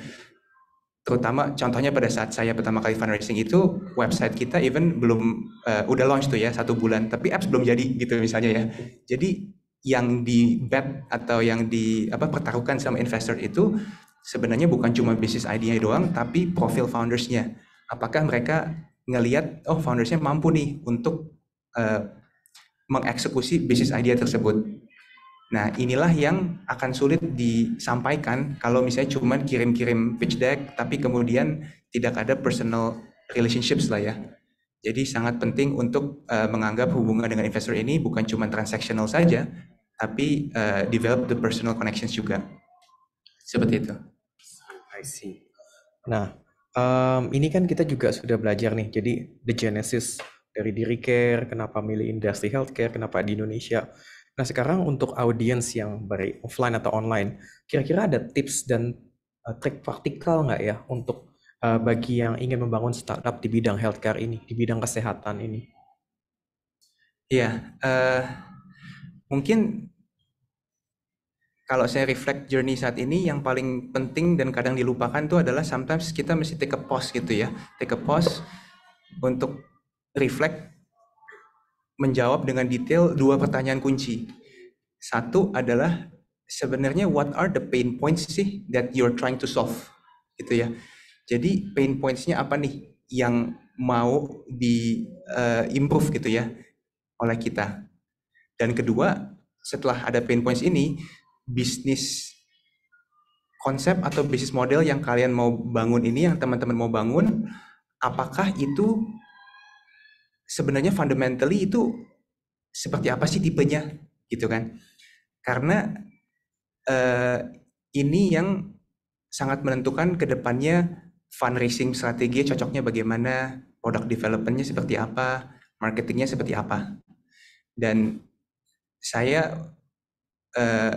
Terutama contohnya pada saat saya pertama kali fundraising itu website kita even belum uh, udah launch tuh ya satu bulan, tapi apps belum jadi gitu misalnya ya. Jadi yang di bet atau yang di apa pertaruhkan sama investor itu sebenarnya bukan cuma bisnis idea doang, tapi profil foundersnya. Apakah mereka ngelihat oh foundersnya mampu nih untuk uh, mengeksekusi bisnis idea tersebut. Nah, inilah yang akan sulit disampaikan kalau misalnya cuma kirim-kirim pitch deck, tapi kemudian tidak ada personal relationships lah ya. Jadi sangat penting untuk uh, menganggap hubungan dengan investor ini bukan cuma transaksional saja, tapi uh, develop the personal connections juga. Seperti itu. I see. Nah, um, ini kan kita juga sudah belajar nih. Jadi the genesis dari diri care, kenapa milih industri healthcare, kenapa di Indonesia. Nah, sekarang untuk audiens yang baik offline atau online, kira-kira ada tips dan uh, trik praktikal nggak ya untuk uh, bagi yang ingin membangun startup di bidang healthcare ini, di bidang kesehatan ini? ya yeah, uh, mungkin kalau saya reflect journey saat ini yang paling penting dan kadang dilupakan itu adalah sometimes kita mesti take a pause gitu ya take a pause untuk reflect menjawab dengan detail dua pertanyaan kunci satu adalah sebenarnya what are the pain points sih that you're trying to solve gitu ya jadi pain pointsnya apa nih yang mau di uh, improve gitu ya oleh kita dan kedua setelah ada pain points ini bisnis konsep atau bisnis model yang kalian mau bangun ini, yang teman-teman mau bangun, apakah itu sebenarnya fundamentally itu seperti apa sih tipenya gitu kan? Karena uh, ini yang sangat menentukan ke depannya fundraising strategi cocoknya bagaimana, product developmentnya seperti apa, marketingnya seperti apa. Dan saya uh,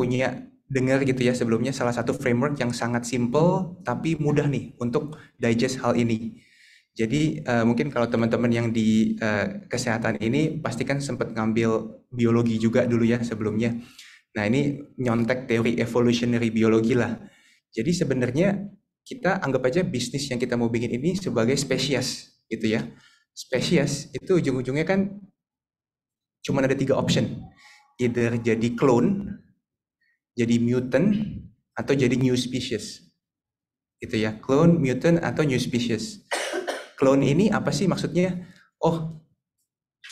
punya dengar gitu ya sebelumnya salah satu framework yang sangat simple tapi mudah nih untuk digest hal ini. Jadi uh, mungkin kalau teman-teman yang di uh, kesehatan ini pastikan sempat ngambil biologi juga dulu ya sebelumnya. Nah ini nyontek teori evolutionary biologi lah. Jadi sebenarnya kita anggap aja bisnis yang kita mau bikin ini sebagai spesies gitu ya. Spesies itu ujung-ujungnya kan cuma ada tiga option. Either jadi clone jadi mutant atau jadi new species. gitu ya, clone, mutant atau new species. Clone ini apa sih maksudnya? Oh,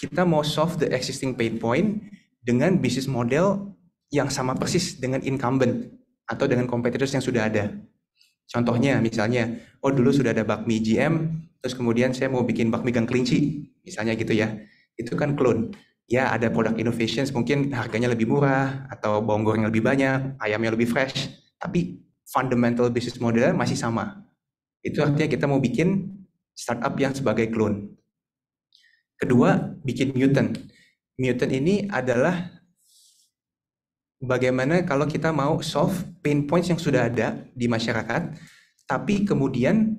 kita mau solve the existing pain point dengan bisnis model yang sama persis dengan incumbent atau dengan competitors yang sudah ada. Contohnya misalnya, oh dulu sudah ada bakmi GM, terus kemudian saya mau bikin bakmi gang kelinci, misalnya gitu ya. Itu kan clone ya ada produk innovations mungkin harganya lebih murah atau bawang goreng lebih banyak, ayamnya lebih fresh, tapi fundamental business model masih sama. Itu artinya hmm. kita mau bikin startup yang sebagai clone. Kedua, bikin mutant. Mutant ini adalah bagaimana kalau kita mau solve pain points yang sudah ada di masyarakat, tapi kemudian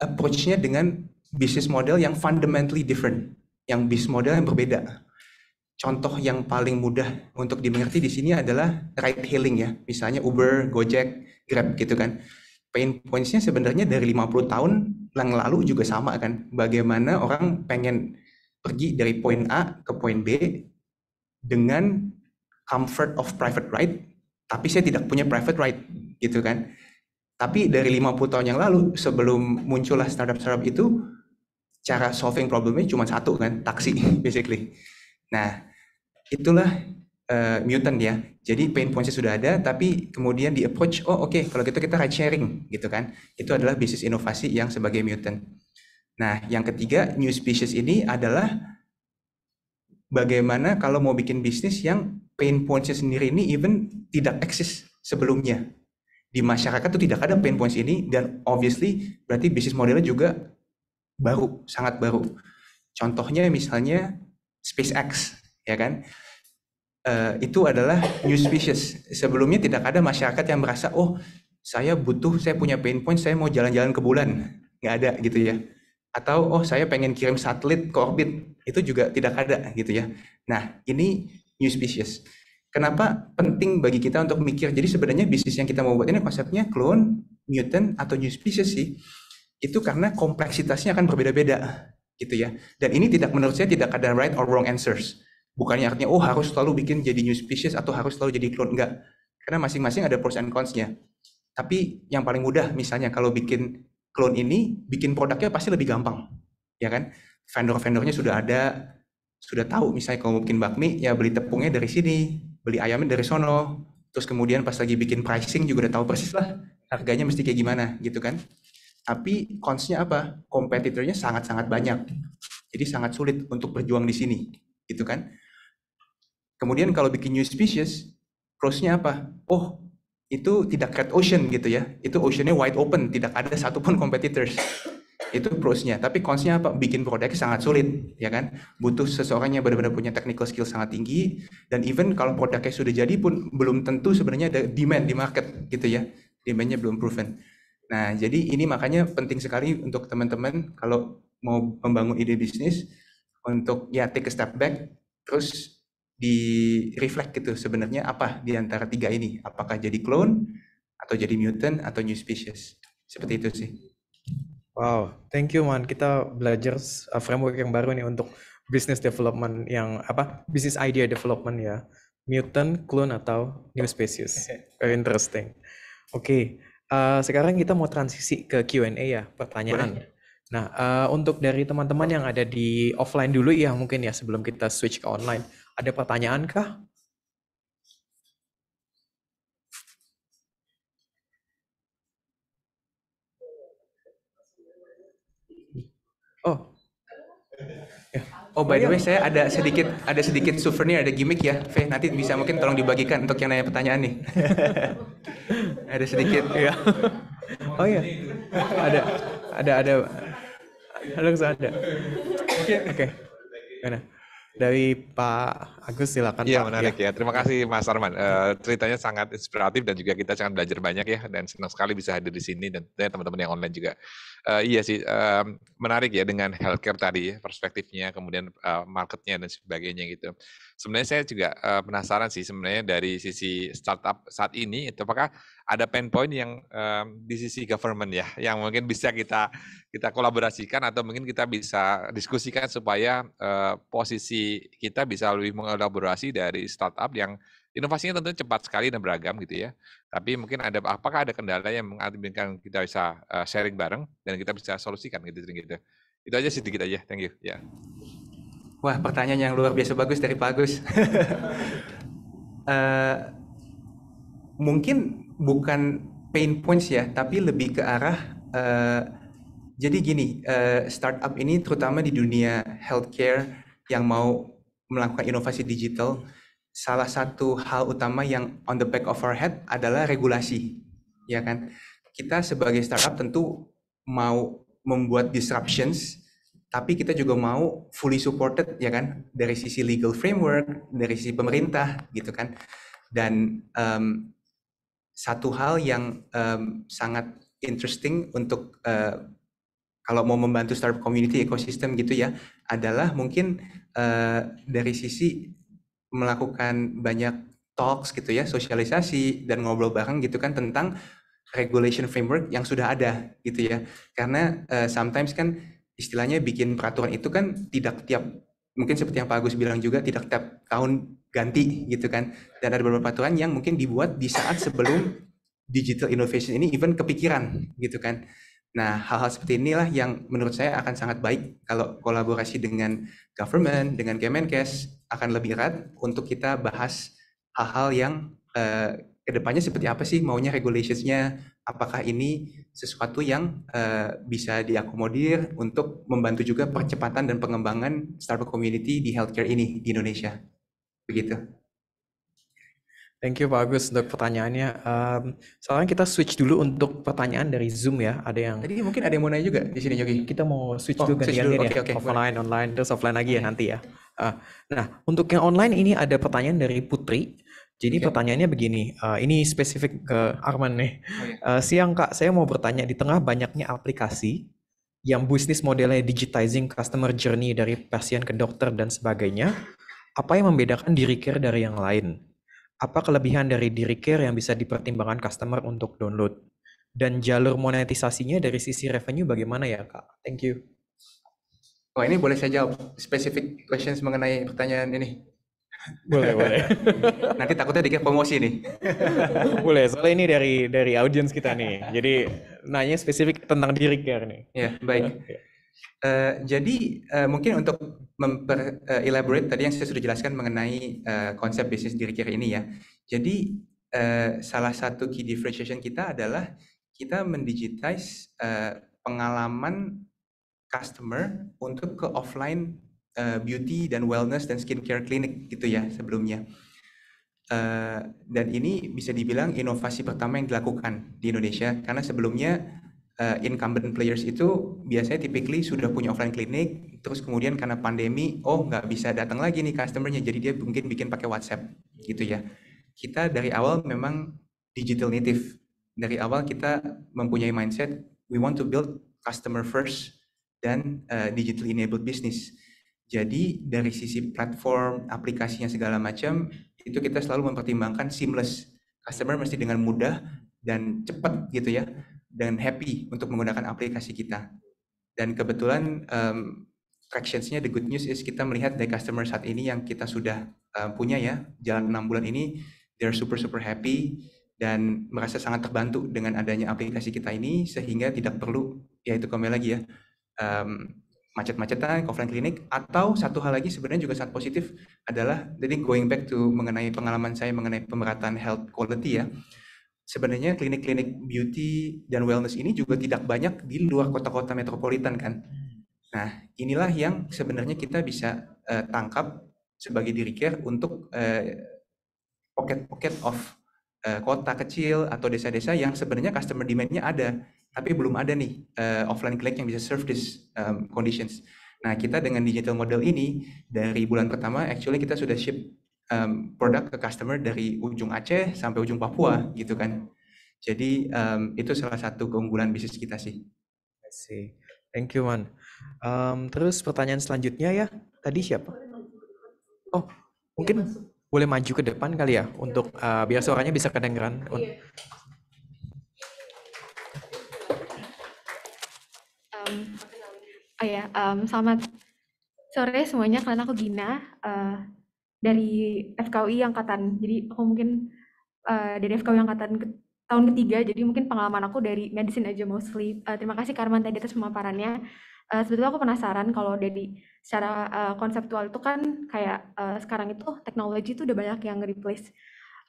approach-nya dengan business model yang fundamentally different, yang bisnis model yang berbeda contoh yang paling mudah untuk dimengerti di sini adalah ride hailing ya. Misalnya Uber, Gojek, Grab gitu kan. Pain points-nya sebenarnya dari 50 tahun yang lalu juga sama kan. Bagaimana orang pengen pergi dari poin A ke poin B dengan comfort of private ride, tapi saya tidak punya private ride gitu kan. Tapi dari 50 tahun yang lalu sebelum muncullah startup-startup itu cara solving problemnya cuma satu kan, taksi basically. Nah, itulah uh, mutant ya. Jadi pain pointsnya sudah ada, tapi kemudian di approach, oh oke, okay, kalau gitu kita ride sharing gitu kan. Itu adalah bisnis inovasi yang sebagai mutant. Nah, yang ketiga, new species ini adalah bagaimana kalau mau bikin bisnis yang pain pointsnya sendiri ini even tidak eksis sebelumnya. Di masyarakat itu tidak ada pain points ini dan obviously berarti bisnis modelnya juga baru, sangat baru. Contohnya misalnya SpaceX ya kan? Uh, itu adalah new species. Sebelumnya tidak ada masyarakat yang merasa, oh saya butuh, saya punya pain point, saya mau jalan-jalan ke bulan, nggak ada gitu ya. Atau oh saya pengen kirim satelit ke orbit, itu juga tidak ada gitu ya. Nah ini new species. Kenapa penting bagi kita untuk mikir? Jadi sebenarnya bisnis yang kita mau buat ini konsepnya clone, mutant atau new species sih. Itu karena kompleksitasnya akan berbeda-beda gitu ya. Dan ini tidak menurut saya tidak ada right or wrong answers bukannya artinya oh harus selalu bikin jadi new species atau harus selalu jadi clone enggak karena masing-masing ada pros and cons-nya tapi yang paling mudah misalnya kalau bikin clone ini bikin produknya pasti lebih gampang ya kan vendor-vendornya sudah ada sudah tahu misalnya kalau mau bikin bakmi ya beli tepungnya dari sini beli ayamnya dari sono terus kemudian pas lagi bikin pricing juga udah tahu persis lah harganya mesti kayak gimana gitu kan tapi consnya apa kompetitornya sangat-sangat banyak jadi sangat sulit untuk berjuang di sini gitu kan Kemudian kalau bikin new species, prosnya apa? Oh, itu tidak cat ocean gitu ya. Itu oceannya wide open, tidak ada satupun competitors. itu prosnya. Tapi consnya apa? Bikin produknya sangat sulit, ya kan? Butuh seseorang yang benar-benar punya technical skill sangat tinggi. Dan even kalau produknya sudah jadi pun belum tentu sebenarnya ada demand di market gitu ya. Demandnya belum proven. Nah, jadi ini makanya penting sekali untuk teman-teman kalau mau membangun ide bisnis untuk ya take a step back, terus di reflect gitu sebenarnya apa di antara tiga ini apakah jadi clone atau jadi mutant atau new species seperti itu sih wow thank you man kita belajar uh, framework yang baru nih untuk business development yang apa business idea development ya mutant clone atau new species very interesting oke okay. uh, sekarang kita mau transisi ke Q&A ya pertanyaan Nah, uh, untuk dari teman-teman yang ada di offline dulu ya mungkin ya sebelum kita switch ke online. Ada pertanyaan kah? Oh. Ya. Oh by the way saya ada sedikit ada sedikit souvenir ada gimmick ya, Fe nanti bisa mungkin tolong dibagikan untuk yang nanya pertanyaan nih. ada sedikit ya. Oh iya. ada ada ada. Langsung ada. Oke. Okay. Okay dari Pak Agus silakan. Iya ya. menarik ya. ya. Terima kasih Mas Arman. Uh, ceritanya sangat inspiratif dan juga kita sangat belajar banyak ya dan senang sekali bisa hadir di sini dan teman-teman yang online juga uh, iya sih uh, menarik ya dengan healthcare tadi perspektifnya kemudian uh, marketnya dan sebagainya gitu. Sebenarnya saya juga uh, penasaran sih sebenarnya dari sisi startup saat ini itu apakah ada pain point yang um, di sisi government ya yang mungkin bisa kita kita kolaborasikan atau mungkin kita bisa diskusikan supaya uh, posisi kita bisa lebih mengelaborasi dari startup yang Inovasinya tentunya cepat sekali dan beragam gitu ya. Tapi mungkin ada apakah ada kendala yang mengakibatkan kita bisa eh, sharing bareng dan kita bisa solusikan gitu gitu. Itu aja sedikit aja. Thank you. Ya. Yeah. Wah, pertanyaan yang luar biasa bagus dari Pak Agus. uh, mungkin bukan pain points ya, tapi lebih ke arah uh, jadi gini, uh, startup ini terutama di dunia healthcare yang mau melakukan inovasi digital, salah satu hal utama yang on the back of our head adalah regulasi, ya kan? Kita sebagai startup tentu mau membuat disruptions, tapi kita juga mau fully supported, ya kan? Dari sisi legal framework, dari sisi pemerintah, gitu kan? Dan um, satu hal yang um, sangat interesting untuk uh, kalau mau membantu startup community ekosistem gitu ya adalah mungkin uh, dari sisi melakukan banyak talks gitu ya, sosialisasi dan ngobrol bareng gitu kan tentang regulation framework yang sudah ada gitu ya. Karena uh, sometimes kan istilahnya bikin peraturan itu kan tidak tiap mungkin seperti yang Pak Agus bilang juga tidak tiap tahun ganti gitu kan. Dan ada beberapa peraturan yang mungkin dibuat di saat sebelum digital innovation ini even kepikiran gitu kan. Nah, hmm. hal-hal seperti inilah yang menurut saya akan sangat baik kalau kolaborasi dengan government, dengan Kemenkes akan lebih erat untuk kita bahas hal-hal yang uh, eh, kedepannya seperti apa sih maunya regulationsnya, apakah ini sesuatu yang uh, bisa diakomodir untuk membantu juga percepatan dan pengembangan startup community di healthcare ini di Indonesia. Begitu. Thank you Pak Agus untuk pertanyaannya. Um, sekarang kita switch dulu untuk pertanyaan dari Zoom ya. Ada yang tadi mungkin ada yang mau nanya juga di sini Yogi. Kita mau switch oh, dulu gantian Okay, ya. Okay, offline, online, terus offline lagi okay. ya nanti ya. Uh, nah untuk yang online ini ada pertanyaan dari Putri. Jadi okay. pertanyaannya begini, uh, ini spesifik ke Arman nih. Oh, uh, siang kak, saya mau bertanya di tengah banyaknya aplikasi yang bisnis modelnya digitizing customer journey dari pasien ke dokter dan sebagainya, apa yang membedakan diri care dari yang lain? apa kelebihan dari diri care yang bisa dipertimbangkan customer untuk download dan jalur monetisasinya dari sisi revenue bagaimana ya kak? Thank you. Oh ini boleh saya jawab specific questions mengenai pertanyaan ini. Boleh boleh. Nanti takutnya dikira promosi nih. boleh soalnya ini dari dari audience kita nih. Jadi nanya spesifik tentang diri care nih. Ya baik. Ya. Eh, jadi uh, mungkin untuk memper uh, elaborate tadi yang saya sudah jelaskan mengenai uh, konsep bisnis diri care ini ya. Jadi uh, salah satu key differentiation kita adalah kita mendigitize uh, pengalaman customer untuk ke offline uh, beauty dan wellness dan skincare clinic gitu ya sebelumnya. Uh, dan ini bisa dibilang inovasi pertama yang dilakukan di Indonesia karena sebelumnya uh, incumbent players itu biasanya typically sudah punya offline clinic, terus kemudian karena pandemi, oh nggak bisa datang lagi nih customernya, jadi dia mungkin bikin pakai WhatsApp gitu ya. Kita dari awal memang digital native. Dari awal kita mempunyai mindset we want to build customer first dan uh, eh, digital enabled business. Jadi dari sisi platform, aplikasinya segala macam itu kita selalu mempertimbangkan seamless. Customer mesti dengan mudah dan cepat gitu ya dan happy untuk menggunakan aplikasi kita. Dan kebetulan um, fractions the good news is kita melihat dari customer saat ini yang kita sudah um, punya ya, jalan enam bulan ini, they're super super happy dan merasa sangat terbantu dengan adanya aplikasi kita ini sehingga tidak perlu ya itu kembali lagi ya um, macet-macetan, offline klinik atau satu hal lagi sebenarnya juga sangat positif adalah jadi going back to mengenai pengalaman saya mengenai pemerataan health quality ya sebenarnya klinik-klinik beauty dan wellness ini juga tidak banyak di luar kota-kota metropolitan kan. Hmm. Nah, inilah yang sebenarnya kita bisa uh, tangkap sebagai diri care untuk eh, pocket-pocket uh, of uh, kota kecil atau desa-desa yang sebenarnya customer demand-nya ada, tapi belum ada nih uh, offline clinic yang bisa serve this um, conditions. Nah, kita dengan digital model ini dari bulan pertama actually kita sudah ship um, produk ke customer dari ujung Aceh sampai ujung Papua gitu kan. Jadi um, itu salah satu keunggulan bisnis kita sih. I see. Thank you man. Um, terus pertanyaan selanjutnya ya, tadi siapa? Oh, mungkin ya, boleh maju ke depan kali ya, untuk uh, biar suaranya bisa kedengeran. Ya. Um, oh ya, um, selamat sore semuanya. Kalian aku Gina. Uh, dari FKUI angkatan. Jadi aku mungkin uh, dari FKUI angkatan ke, tahun ketiga, jadi mungkin pengalaman aku dari medicine aja mostly. Uh, terima kasih Karman tadi atas pemaparannya. Uh, sebetulnya aku penasaran kalau dari secara uh, konseptual itu kan kayak uh, sekarang itu teknologi itu udah banyak yang replace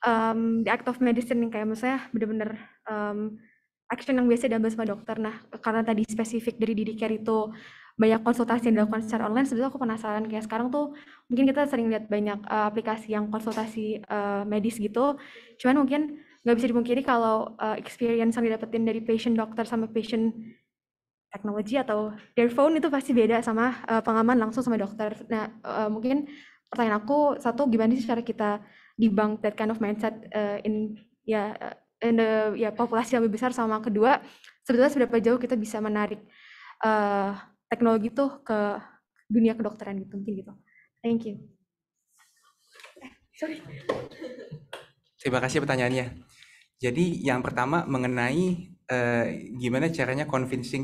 um, the act of medicine yang kayak misalnya bener-bener um, action yang biasa diambil sama dokter. Nah, karena tadi spesifik dari diri care itu banyak konsultasi yang dilakukan secara online sebetulnya aku penasaran kayak sekarang tuh mungkin kita sering lihat banyak uh, aplikasi yang konsultasi uh, medis gitu cuman mungkin nggak bisa dipungkiri kalau uh, experience yang didapetin dari patient dokter sama patient teknologi atau their phone itu pasti beda sama uh, pengaman langsung sama dokter. Nah, uh, mungkin pertanyaan aku satu gimana sih cara kita debunk that kind of mindset uh, in ya yeah, in the ya populasi yang lebih besar sama kedua sebetulnya seberapa jauh kita bisa menarik uh, teknologi tuh ke dunia kedokteran gitu mungkin gitu thank you eh, sorry terima kasih pertanyaannya jadi yang pertama mengenai uh, gimana caranya convincing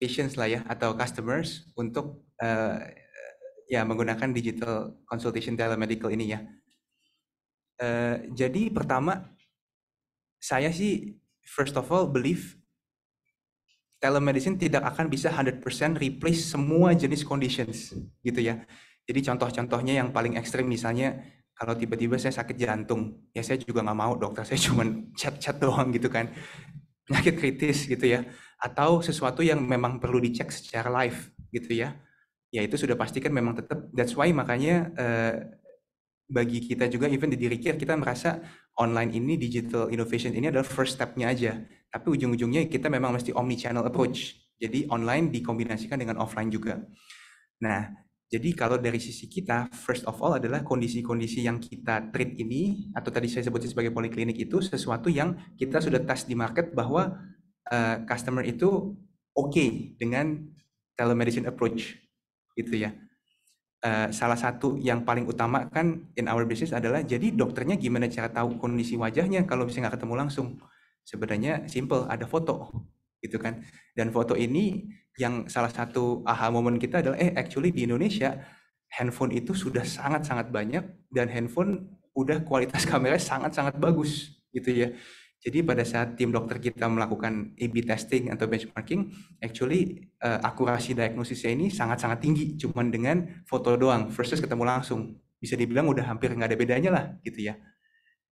patients lah ya atau customers untuk uh, ya menggunakan digital consultation telemedical ini ya. Uh, jadi pertama saya sih first of all believe telemedicine tidak akan bisa 100% replace semua jenis conditions gitu ya. Jadi contoh-contohnya yang paling ekstrim misalnya kalau tiba-tiba saya sakit jantung, ya saya juga nggak mau dokter saya cuma chat-chat doang gitu kan. Penyakit kritis gitu ya. Atau sesuatu yang memang perlu dicek secara live gitu ya. Ya itu sudah pastikan memang tetap, that's why makanya uh, bagi kita juga even di diri kita kita merasa online ini digital innovation ini adalah first stepnya aja tapi ujung-ujungnya kita memang mesti omni channel approach jadi online dikombinasikan dengan offline juga nah jadi kalau dari sisi kita first of all adalah kondisi-kondisi yang kita treat ini atau tadi saya sebutin sebagai poliklinik itu sesuatu yang kita sudah tes di market bahwa uh, customer itu oke okay dengan telemedicine approach gitu ya Eh, hmm. salah satu yang paling utama kan in our business adalah jadi dokternya gimana cara tahu kondisi wajahnya kalau misalnya nggak ketemu langsung sebenarnya simple ada foto gitu kan dan foto ini yang salah satu aha momen kita adalah eh actually di Indonesia handphone itu sudah sangat sangat banyak dan handphone udah kualitas kameranya sangat sangat bagus gitu ya jadi pada saat tim dokter kita melakukan A/B testing atau benchmarking, actually uh, akurasi diagnosisnya ini sangat-sangat tinggi, cuman dengan foto doang versus ketemu langsung. Bisa dibilang udah hampir nggak ada bedanya lah, gitu ya.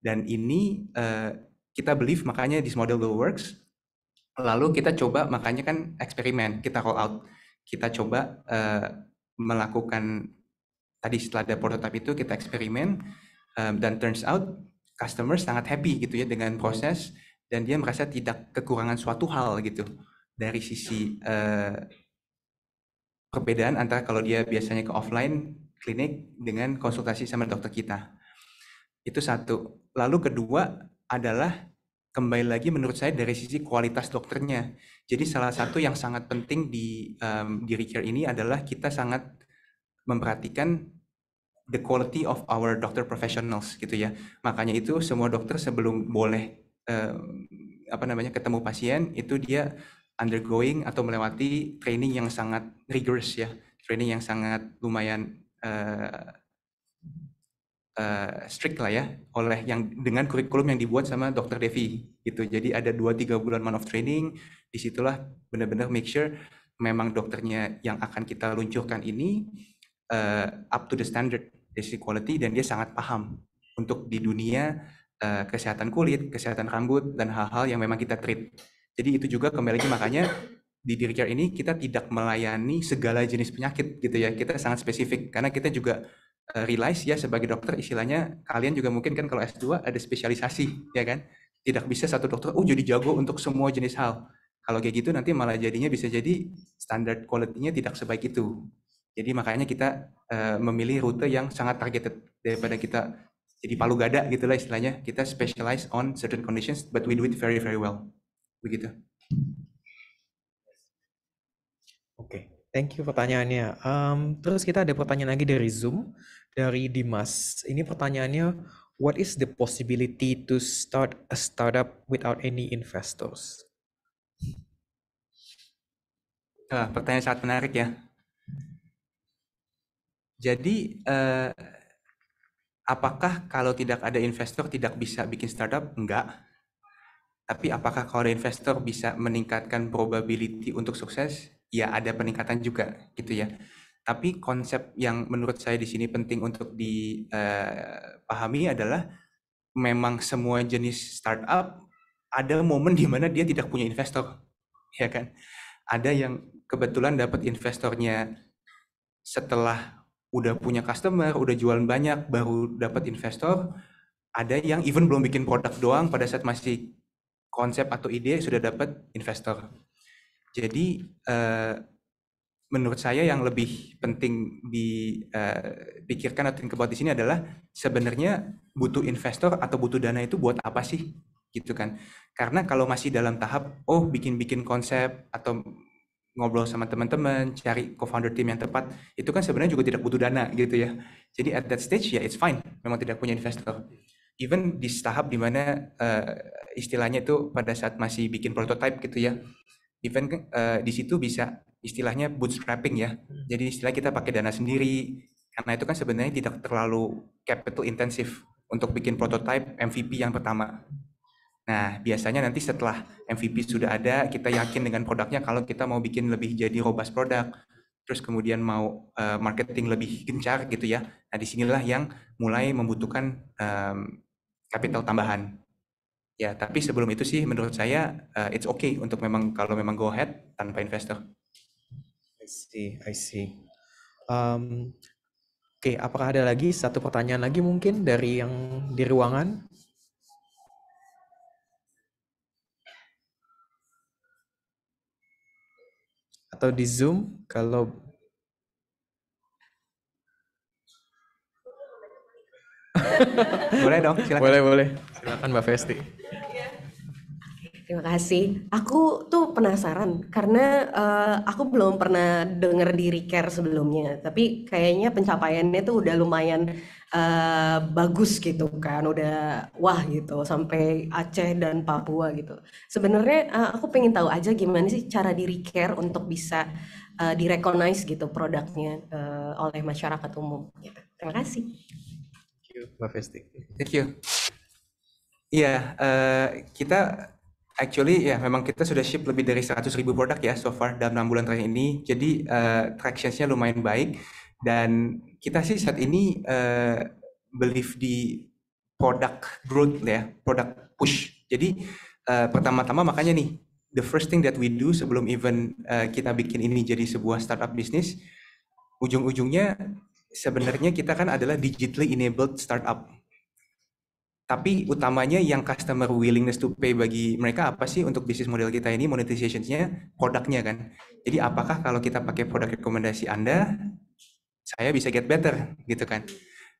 Dan ini uh, kita believe makanya this model will works. Lalu kita coba makanya kan eksperimen, kita roll out, kita coba uh, melakukan tadi setelah ada prototype itu kita eksperimen um, dan turns out customer sangat happy gitu ya dengan hmm. proses dan dia merasa tidak kekurangan suatu hal gitu dari sisi uh, perbedaan antara kalau dia biasanya ke offline klinik dengan konsultasi sama dokter kita. Itu satu. Lalu kedua adalah kembali lagi menurut saya dari sisi kualitas dokternya. Jadi salah satu yang sangat penting di um, eh, di Recare ini adalah kita sangat memperhatikan the quality of our doctor professionals gitu ya. Makanya itu semua dokter sebelum boleh uh, apa namanya ketemu pasien itu dia undergoing atau melewati training yang sangat rigorous ya, training yang sangat lumayan eh, uh, strict lah ya oleh yang dengan kurikulum yang dibuat sama dokter Devi gitu. Jadi ada dua tiga bulan month of training, disitulah benar-benar make sure memang dokternya yang akan kita luncurkan ini uh, up to the standard dari sisi quality dan dia sangat paham untuk di dunia uh, kesehatan kulit, kesehatan rambut dan hal-hal yang memang kita treat. Jadi itu juga kembali lagi makanya di diri care ini kita tidak melayani segala jenis penyakit gitu ya. Kita sangat spesifik karena kita juga eh, realize ya sebagai dokter istilahnya kalian juga mungkin kan kalau S2 ada spesialisasi ya kan. Tidak bisa satu dokter oh jadi jago untuk semua jenis hal. Kalau kayak gitu nanti malah jadinya bisa jadi standar quality-nya tidak sebaik itu. Jadi makanya kita uh, memilih rute yang sangat targeted daripada kita jadi palu gada gitu lah istilahnya. Kita specialize on certain conditions, but we do it very very well. Begitu. Oke, okay. thank you pertanyaannya. Um, terus kita ada pertanyaan lagi dari Zoom dari Dimas. Ini pertanyaannya, what is the possibility to start a startup without any investors? Uh, pertanyaan sangat menarik ya. Jadi eh, apakah kalau tidak ada investor tidak bisa bikin startup? Enggak. Tapi apakah kalau ada investor bisa meningkatkan probability untuk sukses? Ya ada peningkatan juga gitu ya. Tapi konsep yang menurut saya di sini penting untuk dipahami eh, adalah memang semua jenis startup ada momen di mana dia tidak punya investor, ya kan? Ada yang kebetulan dapat investornya setelah udah punya customer, udah jualan banyak, baru dapat investor, ada yang even belum bikin produk doang pada saat masih konsep atau ide sudah dapat investor. Jadi uh, menurut saya yang lebih penting dipikirkan eh, atau think about di sini adalah sebenarnya butuh investor atau butuh dana itu buat apa sih gitu kan? Karena kalau masih dalam tahap oh bikin-bikin konsep atau ngobrol sama teman-teman, cari co-founder tim yang tepat, itu kan sebenarnya juga tidak butuh dana gitu ya. Jadi at that stage ya it's fine, memang tidak punya investor. Even di tahap dimana uh, eh, istilahnya itu pada saat masih bikin prototype gitu ya, even uh, di situ bisa istilahnya bootstrapping ya. Jadi istilah kita pakai dana sendiri, karena itu kan sebenarnya tidak terlalu capital intensive untuk bikin prototype MVP yang pertama. Nah, biasanya nanti setelah MVP sudah ada, kita yakin dengan produknya kalau kita mau bikin lebih jadi robust produk, terus kemudian mau uh, marketing lebih gencar gitu ya. Nah, disinilah yang mulai membutuhkan um, capital tambahan. Ya, tapi sebelum itu sih menurut saya uh, it's okay untuk memang kalau memang go ahead tanpa investor. I see, I see. Um, Oke, okay, apakah ada lagi satu pertanyaan lagi mungkin dari yang di ruangan? atau di Zoom kalau boleh dong silakan. Boleh, boleh. Silakan Mbak Festi. Terima kasih. Aku tuh penasaran karena uh, aku belum pernah denger di Recare sebelumnya, tapi kayaknya pencapaiannya tuh udah lumayan uh, bagus gitu kan, udah wah gitu sampai Aceh dan Papua gitu. Sebenarnya uh, aku pengen tahu aja gimana sih cara di Recare untuk bisa uh, direcognize gitu produknya uh, oleh masyarakat umum. Gitu. Terima kasih. Thank you, Mbak Festi. Thank you. Iya, yeah, uh, kita Actually ya memang kita sudah ship lebih dari 100 ribu produk ya so far dalam 6 bulan terakhir ini. Jadi uh, traction-nya lumayan baik dan kita sih saat ini uh, believe di produk growth ya, produk push. Jadi uh, pertama-tama makanya nih the first thing that we do sebelum even uh, kita bikin ini jadi sebuah startup bisnis ujung-ujungnya sebenarnya kita kan adalah digitally enabled startup tapi utamanya yang customer willingness to pay bagi mereka apa sih untuk bisnis model kita ini monetization-nya produknya kan jadi apakah kalau kita pakai produk rekomendasi anda saya bisa get better gitu kan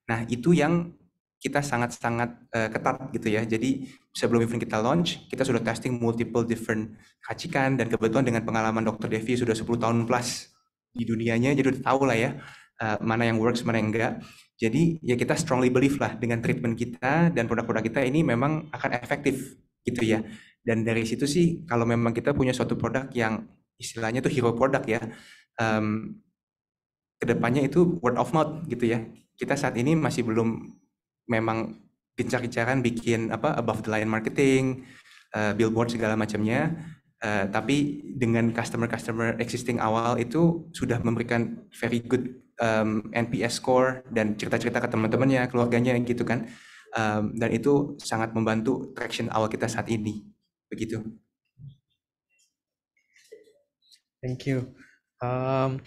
nah itu yang kita sangat-sangat uh, ketat gitu ya. Jadi sebelum event kita launch, kita sudah testing multiple different racikan dan kebetulan dengan pengalaman Dr. Devi sudah 10 tahun plus di dunianya, jadi udah tahu lah ya uh, mana yang works, mana yang enggak. Jadi ya kita strongly believe lah dengan treatment kita dan produk-produk kita ini memang akan efektif gitu ya. Dan dari situ sih kalau memang kita punya suatu produk yang istilahnya tuh hero produk ya, um, kedepannya itu word of mouth gitu ya. Kita saat ini masih belum memang gencar-gencaran bikin apa above the line marketing, uh, billboard segala macamnya. Uh, tapi dengan customer-customer existing awal itu sudah memberikan very good um, NPS score dan cerita-cerita ke teman-temannya, keluarganya gitu kan. Um, dan itu sangat membantu traction awal kita saat ini. Begitu. Thank you. Um,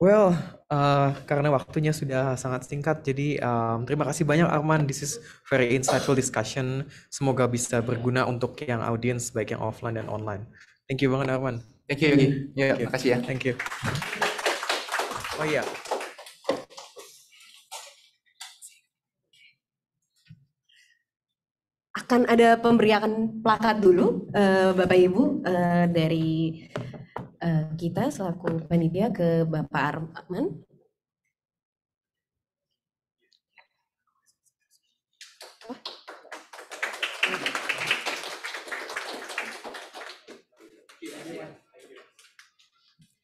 well, uh, karena waktunya sudah sangat singkat, jadi um, terima kasih banyak Arman. This is very insightful discussion. Semoga bisa berguna untuk yang audience baik yang offline dan online. Thank you banget Arman. Thank you Yogi. Ya, Terima kasih ya. Thank you. Oh iya. Yeah. akan ada pemberian plakat dulu uh, Bapak Ibu uh, dari uh, kita selaku panitia ke Bapak Arman.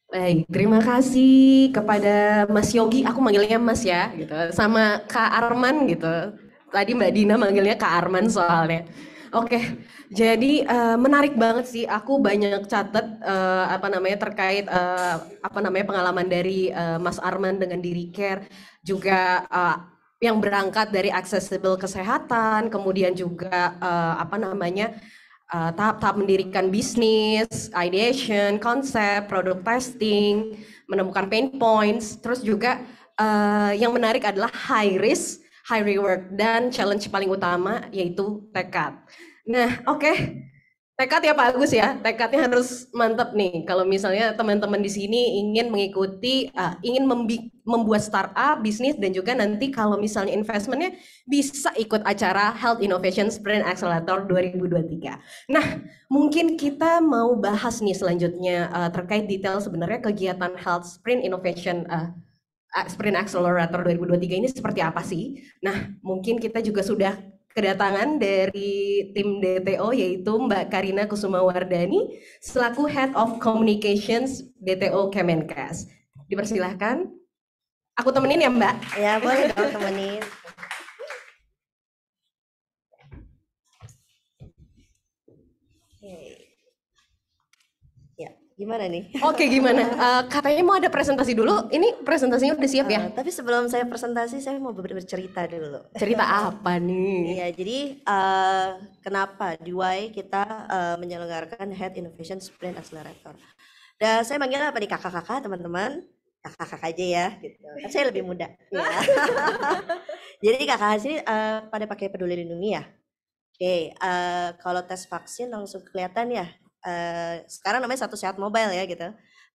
Baik, terima kasih kepada Mas Yogi, aku manggilnya Mas ya, gitu, sama Kak Arman gitu. Tadi Mbak Dina manggilnya Kak Arman soalnya. Oke, okay. jadi uh, menarik banget sih. Aku banyak catat uh, apa namanya terkait uh, apa namanya pengalaman dari uh, Mas Arman dengan diri care juga uh, yang berangkat dari accessible kesehatan, kemudian juga uh, apa namanya tahap-tahap uh, mendirikan bisnis, ideation, konsep, produk testing, menemukan pain points, terus juga uh, yang menarik adalah high risk high reward dan challenge paling utama yaitu tekad. Nah, oke. Okay. Tekad ya Pak Agus ya. Tekadnya harus mantap nih. Kalau misalnya teman-teman di sini ingin mengikuti uh, ingin membuat startup bisnis dan juga nanti kalau misalnya investmentnya bisa ikut acara Health Innovation Sprint Accelerator 2023. Nah, mungkin kita mau bahas nih selanjutnya uh, terkait detail sebenarnya kegiatan Health Sprint Innovation uh, Sprint Accelerator 2023 ini seperti apa sih? Nah, mungkin kita juga sudah kedatangan dari tim DTO yaitu Mbak Karina Kusuma Wardani selaku Head of Communications DTO Kemenkes. Dipersilahkan. Aku temenin ya Mbak? Ya boleh dong temenin. Gimana nih? Oke, okay, gimana? Uh, katanya mau ada presentasi dulu. Ini presentasinya udah siap ya? Uh, tapi sebelum saya presentasi, saya mau ber bercerita dulu. Cerita apa nih? Iya, jadi uh, kenapa Y kita uh, menyelenggarakan Head Innovation Sprint Accelerator. Dan saya manggil apa nih kakak-kakak, teman-teman? Kakak-kakak aja ya, gitu. Kan saya lebih muda. ya. jadi kakak sini uh, pada pakai peduli lindungi ya? Oke, okay, uh, kalau tes vaksin langsung kelihatan ya uh, sekarang namanya satu sehat mobile ya gitu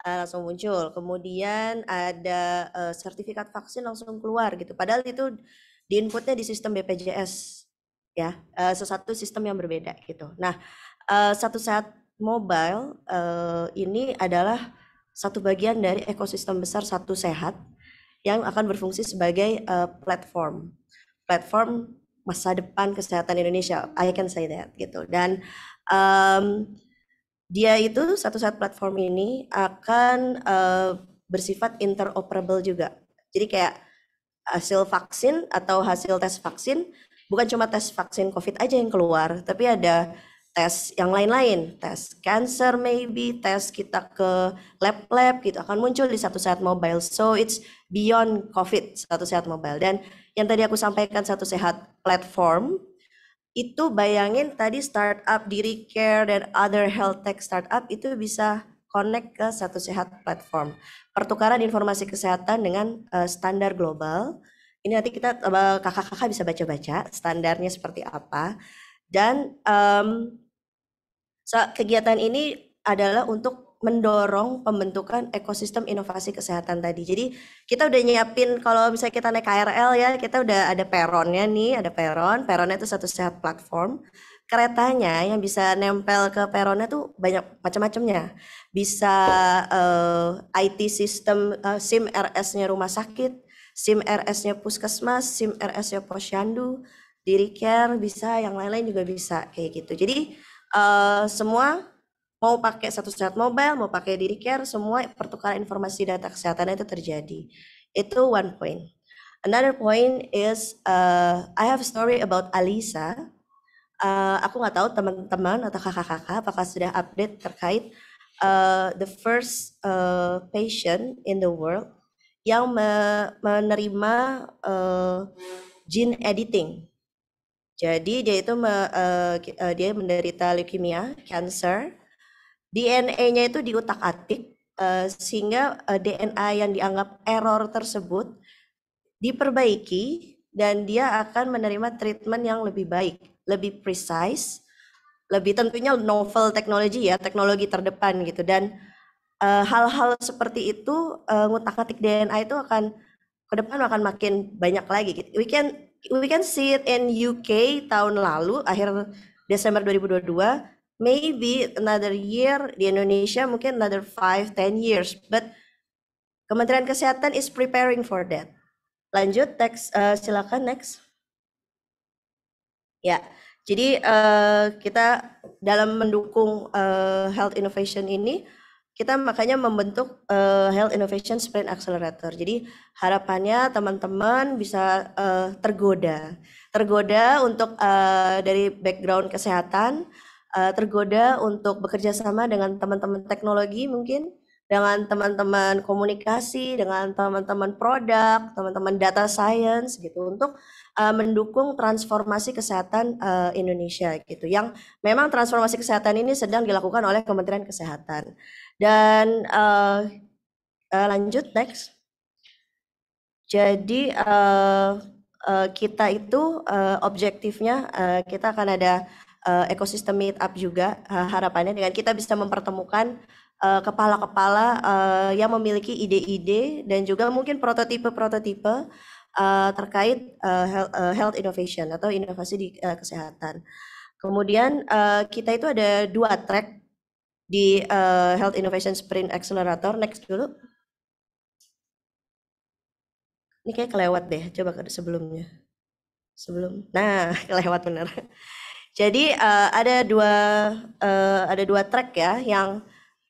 uh, langsung muncul kemudian ada uh, sertifikat vaksin langsung keluar gitu padahal itu di inputnya di sistem BPJS ya uh, sesuatu sistem yang berbeda gitu nah uh, satu sehat mobile uh, ini adalah satu bagian dari ekosistem besar satu sehat yang akan berfungsi sebagai uh, platform platform masa depan kesehatan Indonesia I can say that gitu dan um, dia itu satu saat platform ini akan uh, bersifat interoperable juga. Jadi kayak hasil vaksin atau hasil tes vaksin bukan cuma tes vaksin COVID aja yang keluar, tapi ada tes yang lain-lain, tes cancer maybe, tes kita ke lab-lab gitu akan muncul di satu saat mobile. So it's beyond COVID satu sehat mobile. Dan yang tadi aku sampaikan satu sehat platform itu bayangin tadi startup diri care dan other health tech startup itu bisa connect ke satu sehat platform pertukaran informasi kesehatan dengan uh, standar global ini nanti kita eh, kakak-kakak bisa baca-baca standarnya seperti apa dan um, so, kegiatan ini adalah untuk mendorong pembentukan ekosistem inovasi kesehatan tadi. Jadi kita udah nyiapin kalau misalnya kita naik KRL ya, kita udah ada peronnya nih, ada peron. Peronnya itu satu sehat platform. Keretanya yang bisa nempel ke peronnya tuh banyak macam-macamnya. Bisa uh, eh, IT system uh, SIM RS-nya rumah sakit, SIM RS-nya puskesmas, SIM RS-nya posyandu, diri care bisa, yang lain-lain juga bisa kayak gitu. Jadi uh, semua mau pakai satu sehat mobile, mau pakai diri care, semua pertukaran informasi data kesehatan itu terjadi. Itu one point. Another point is uh, I have a story about Alisa. Uh, aku nggak tahu teman-teman atau kakak-kakak apakah sudah update terkait uh, the first uh, patient in the world yang me menerima uh, gene editing. Jadi dia itu me, uh, uh dia menderita leukemia, cancer, DNA-nya itu otak atik uh, sehingga eh, DNA yang dianggap error tersebut diperbaiki dan dia akan menerima treatment yang lebih baik, lebih precise, lebih tentunya novel teknologi ya, teknologi terdepan gitu dan eh, hal-hal uh, seperti itu uh, ngutak-atik DNA itu akan ke depan akan makin banyak lagi gitu. We can we can see it in UK tahun lalu akhir Desember 2022 maybe another year di Indonesia mungkin another 5 10 years but Kementerian Kesehatan is preparing for that. Lanjut teks uh, silakan next. Ya. Jadi uh, kita dalam mendukung uh, health innovation ini kita makanya membentuk uh, Health Innovation Sprint Accelerator. Jadi harapannya teman-teman bisa uh, tergoda, tergoda untuk uh, dari background kesehatan, uh, tergoda untuk bekerja sama dengan teman-teman teknologi mungkin dengan teman-teman komunikasi, dengan teman-teman produk, teman-teman data science gitu untuk uh, mendukung transformasi kesehatan uh, Indonesia gitu. Yang memang transformasi kesehatan ini sedang dilakukan oleh Kementerian Kesehatan. Dan uh, uh, lanjut next. Jadi uh, uh, kita itu uh, objektifnya uh, kita akan ada uh, ekosistem meetup juga uh, harapannya dengan kita bisa mempertemukan eh, kepala-kepala uh, uh, yang memiliki ide-ide dan juga mungkin prototipe-prototipe uh, terkait uh, health, uh, health innovation atau inovasi di uh, kesehatan. Kemudian uh, kita itu ada dua track di uh, Health Innovation Sprint Accelerator. Next dulu. Ini kayak kelewat deh, coba ke sebelumnya. Sebelum. Nah, kelewat bener. Jadi uh, ada dua uh, ada dua track ya yang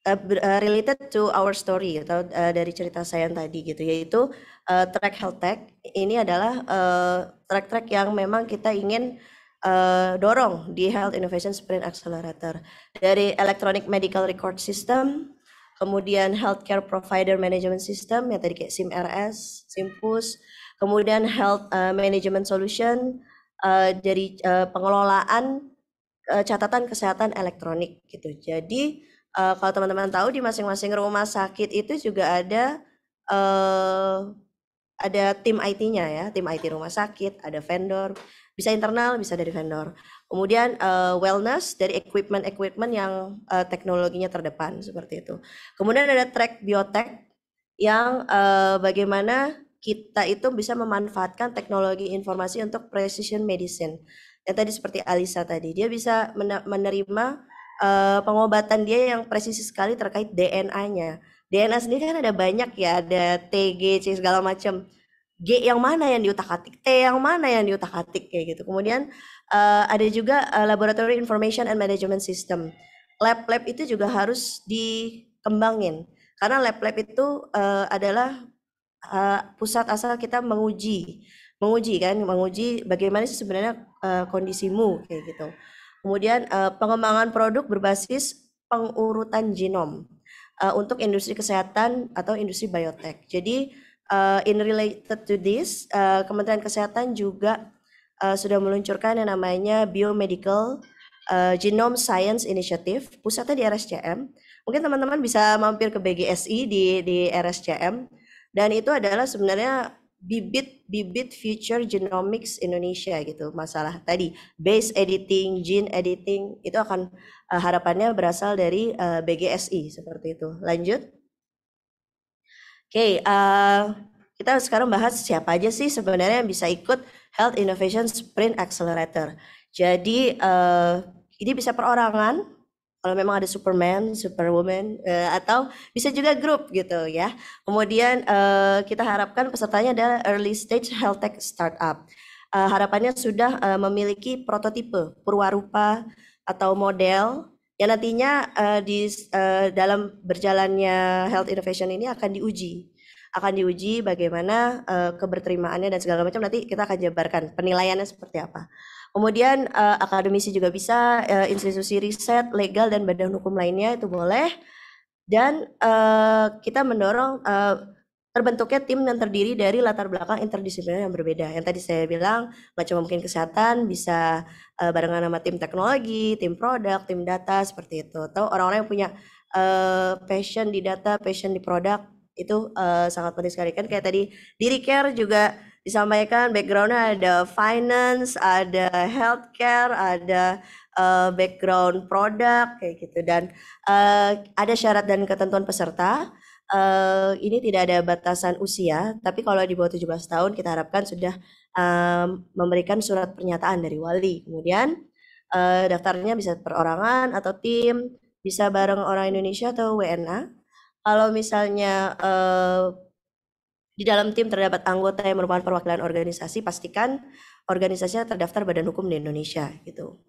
uh, related to our story atau uh, dari cerita saya yang tadi gitu yaitu uh, track health tech ini adalah track track-track yang memang kita ingin uh, dorong di Health Innovation Sprint Accelerator dari Electronic Medical Record System kemudian Healthcare Provider Management System yang tadi kayak SIMRS, SIMPUS, kemudian Health uh, Management Solution, uh, dari uh, pengelolaan uh, catatan kesehatan elektronik gitu. Jadi uh, kalau teman-teman tahu di masing-masing rumah sakit itu juga ada uh, ada tim IT-nya ya, tim IT rumah sakit, ada vendor, bisa internal, bisa dari vendor. Kemudian uh, wellness dari equipment-equipment yang uh, teknologinya terdepan seperti itu. Kemudian ada track biotech yang uh, bagaimana kita itu bisa memanfaatkan teknologi informasi untuk precision medicine. Yang tadi seperti Alisa tadi, dia bisa menerima uh, pengobatan dia yang presisi sekali terkait DNA-nya. DNA sendiri kan ada banyak ya, ada T, G, C segala macam. G yang mana yang diutak-atik, T yang mana yang diutak-atik kayak gitu. Kemudian uh, ada juga uh, Laboratory Information and Management System. Lab-lab itu juga harus dikembangin karena lab-lab itu uh, adalah uh, pusat asal kita menguji menguji kan menguji bagaimana sih sebenarnya uh, kondisimu kayak gitu kemudian uh, pengembangan produk berbasis pengurutan genom uh, untuk industri kesehatan atau industri biotek jadi uh, in related to this uh, Kementerian Kesehatan juga uh, sudah meluncurkan yang namanya biomedical uh, Genome Science Initiative pusatnya di RSCM mungkin teman-teman bisa mampir ke BGSI di di RSCM dan itu adalah sebenarnya bibit-bibit future genomics Indonesia gitu masalah tadi base editing gene editing itu akan uh, harapannya berasal dari uh, eh, BGSI seperti itu lanjut oke okay, uh, eh, kita sekarang bahas siapa aja sih sebenarnya yang bisa ikut Health Innovation Sprint Accelerator jadi uh, ini bisa perorangan kalau memang ada Superman, Superwoman, uh, atau bisa juga grup gitu ya. Kemudian uh, kita harapkan pesertanya adalah early stage health tech startup. Uh, harapannya sudah uh, memiliki prototipe purwarupa atau model yang nantinya uh, di uh, dalam berjalannya health innovation ini akan diuji akan diuji bagaimana uh, keberterimaannya dan segala macam nanti kita akan jabarkan penilaiannya seperti apa. Kemudian uh, akademisi juga bisa, uh, institusi riset, legal dan badan hukum lainnya itu boleh. Dan uh, kita mendorong uh, terbentuknya tim yang terdiri dari latar belakang interdisipliner yang berbeda. Yang tadi saya bilang nggak cuma mungkin kesehatan, bisa uh, barengan sama tim teknologi, tim produk, tim data seperti itu. Atau orang-orang yang punya uh, passion di data, passion di produk itu uh, sangat penting sekali kan kayak tadi diri care juga disampaikan backgroundnya ada finance, ada healthcare, ada uh, background produk kayak gitu dan uh, ada syarat dan ketentuan peserta. Uh, ini tidak ada batasan usia, tapi kalau di bawah 17 tahun kita harapkan sudah uh, memberikan surat pernyataan dari wali. Kemudian uh, daftarnya bisa perorangan atau tim, bisa bareng orang Indonesia atau WNA. Kalau misalnya uh, di dalam tim terdapat anggota yang merupakan perwakilan organisasi, pastikan organisasinya terdaftar badan hukum di Indonesia gitu.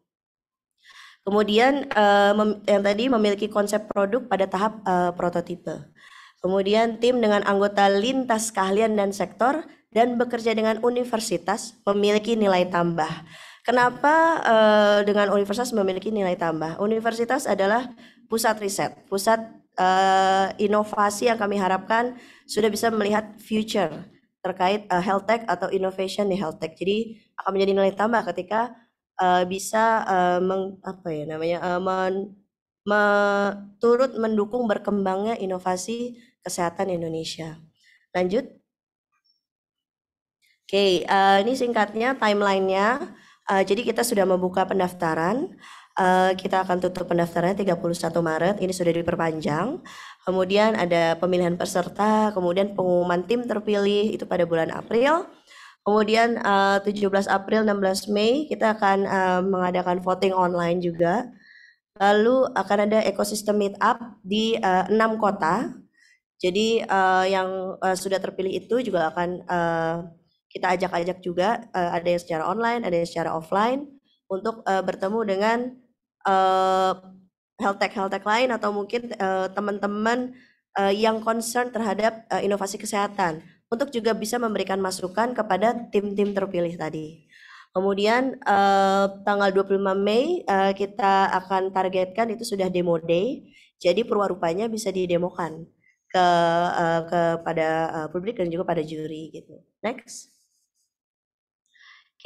Kemudian eh, yang tadi memiliki konsep produk pada tahap eh, prototipe. Kemudian tim dengan anggota lintas keahlian dan sektor dan bekerja dengan universitas memiliki nilai tambah. Kenapa eh, dengan universitas memiliki nilai tambah? Universitas adalah pusat riset, pusat uh, inovasi yang kami harapkan sudah bisa melihat future terkait uh, health tech atau innovation di health tech. Jadi akan menjadi nilai tambah ketika uh, bisa uh, meng, apa ya namanya uh, men, me, turut mendukung berkembangnya inovasi kesehatan Indonesia. Lanjut. Oke, okay, uh, ini singkatnya timelinenya. Uh, jadi kita sudah membuka pendaftaran. Eh, kita akan tutup pendaftarannya 31 Maret, ini sudah diperpanjang. Kemudian ada pemilihan peserta, kemudian pengumuman tim terpilih itu pada bulan April. Kemudian eh, uh, 17 April 16 Mei kita akan uh, mengadakan voting online juga. Lalu akan ada ekosistem meetup di enam kota. Jadi uh, yang uh, sudah terpilih itu juga akan uh, kita ajak-ajak juga uh, ada yang secara online, ada yang secara offline untuk uh, bertemu dengan uh, health tech health tech lain atau mungkin eh, teman-teman uh, eh, teman -teman, uh, yang concern terhadap uh, inovasi kesehatan untuk juga bisa memberikan masukan kepada tim-tim terpilih tadi. Kemudian uh, tanggal 25 Mei uh, kita akan targetkan itu sudah demo day. Jadi perwarupanya bisa didemokan ke uh, kepada uh, publik dan juga pada juri gitu. Next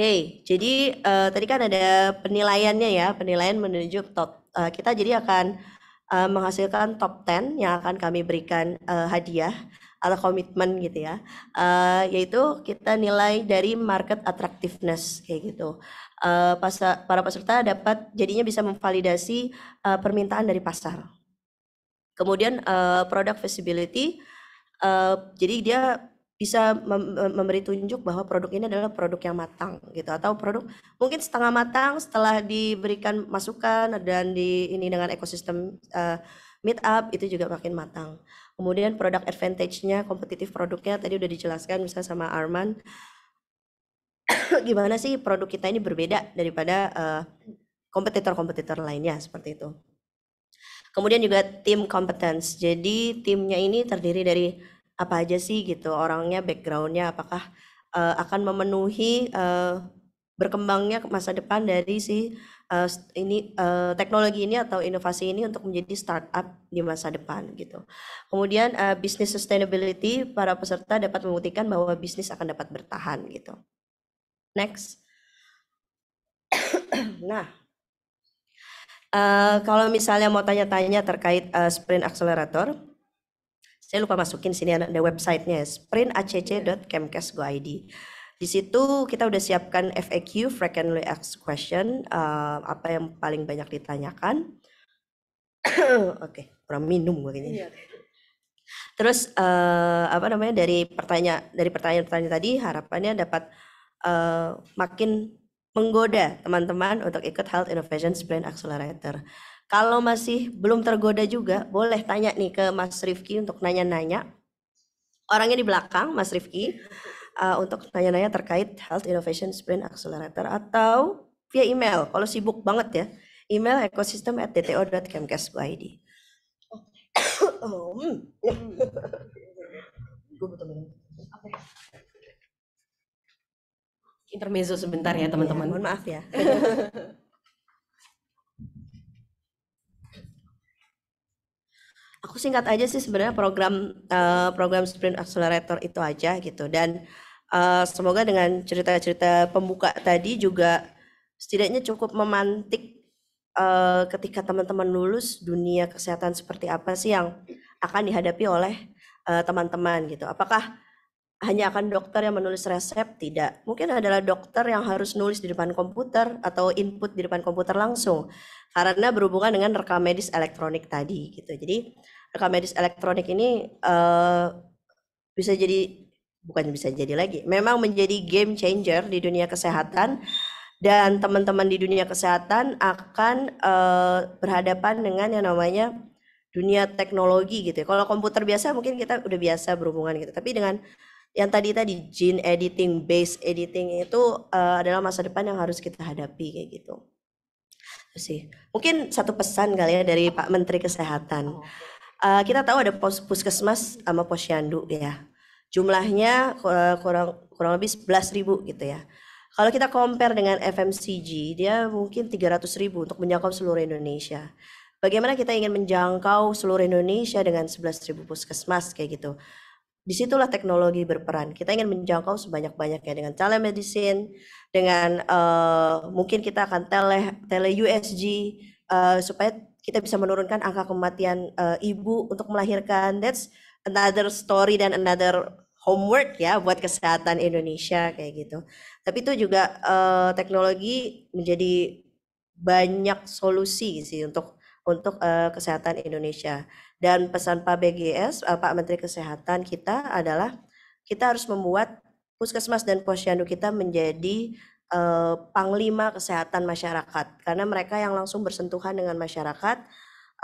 okay, jadi uh, tadi kan ada penilaiannya ya, penilaian menuju top. Uh, kita jadi akan uh, menghasilkan top 10 yang akan kami berikan uh, hadiah atau komitmen gitu ya, uh, yaitu kita nilai dari market attractiveness kayak gitu. Uh, pasa, para peserta dapat jadinya bisa memvalidasi uh, permintaan dari pasar. Kemudian uh, product visibility, uh, jadi dia bisa mem memberi tunjuk bahwa produk ini adalah produk yang matang gitu atau produk mungkin setengah matang setelah diberikan masukan dan di ini dengan ekosistem uh, eh, meet up itu juga makin matang. Kemudian produk advantage-nya, kompetitif produknya tadi udah dijelaskan misalnya sama Arman gimana sih produk kita ini berbeda daripada kompetitor eh, kompetitor-kompetitor lainnya seperti itu. Kemudian juga tim competence. Jadi timnya ini terdiri dari apa aja sih gitu orangnya backgroundnya apakah uh, akan memenuhi uh, berkembangnya masa depan dari si uh, ini uh, teknologi ini atau inovasi ini untuk menjadi startup di masa depan gitu. Kemudian uh, bisnis sustainability para peserta dapat membuktikan bahwa bisnis akan dapat bertahan gitu. Next. nah, uh, kalau misalnya mau tanya-tanya terkait uh, sprint accelerator, saya lupa masukin sini ada websitenya sprintacc.kemkes.go.id di situ kita udah siapkan FAQ frequently asked question uh, apa yang paling banyak ditanyakan oke okay, kurang minum gue kayaknya iya. terus uh, apa namanya dari pertanyaan dari pertanyaan-pertanyaan tadi harapannya dapat uh, makin menggoda teman-teman untuk ikut Health Innovation Sprint Accelerator. Kalau masih belum tergoda juga, boleh tanya nih ke Mas Rifki untuk nanya-nanya. Orangnya di belakang, Mas Rifki, uh, untuk nanya-nanya terkait Health Innovation Sprint Accelerator atau via email. Kalau sibuk banget ya, email ekosistem at dto.kemkes.id. Oh, hmm. ya? Intermezzo sebentar ya iya, teman-teman. Ya, mohon maaf ya. Aku singkat aja sih sebenarnya program uh, program Sprint Accelerator itu aja gitu dan uh, semoga dengan cerita-cerita pembuka tadi juga setidaknya cukup memantik uh, ketika teman-teman lulus dunia kesehatan seperti apa sih yang akan dihadapi oleh teman-teman uh, teman -teman, gitu. Apakah hanya akan dokter yang menulis resep tidak mungkin adalah dokter yang harus nulis di depan komputer atau input di depan komputer langsung karena berhubungan dengan rekam medis elektronik tadi gitu jadi rekam medis elektronik ini uh, bisa jadi bukan bisa jadi lagi memang menjadi game changer di dunia kesehatan dan teman-teman di dunia kesehatan akan uh, berhadapan dengan yang namanya dunia teknologi gitu ya. Kalau komputer biasa mungkin kita udah biasa berhubungan gitu, tapi dengan yang tadi tadi gene editing, base editing itu uh, adalah masa depan yang harus kita hadapi kayak gitu. Sih. Mungkin satu pesan kali ya dari Pak Menteri Kesehatan. Uh, kita tahu ada pos puskesmas sama posyandu ya. Jumlahnya eh, kurang kurang lebih 11 ribu gitu ya. Kalau kita compare dengan FMCG, dia mungkin 300 ribu untuk menjangkau seluruh Indonesia. Bagaimana kita ingin menjangkau seluruh Indonesia dengan 11 ribu puskesmas kayak gitu disitulah teknologi berperan. Kita ingin menjangkau sebanyak-banyaknya dengan telemedicine, dengan uh, mungkin kita akan tele tele USG uh, eh, supaya kita bisa menurunkan angka kematian uh, ibu untuk melahirkan. That's another story dan another homework ya buat kesehatan Indonesia kayak gitu. Tapi itu juga uh, teknologi menjadi banyak solusi sih untuk untuk uh, kesehatan Indonesia. Dan pesan Pak BGS, eh, Pak Menteri Kesehatan kita adalah kita harus membuat puskesmas dan posyandu kita menjadi uh, panglima kesehatan masyarakat karena mereka yang langsung bersentuhan dengan masyarakat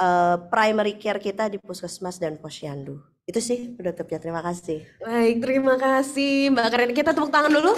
uh, primary care kita di puskesmas dan posyandu. Itu sih penutupnya. Terima kasih. Baik, terima kasih Mbak Karen. Kita tepuk tangan dulu.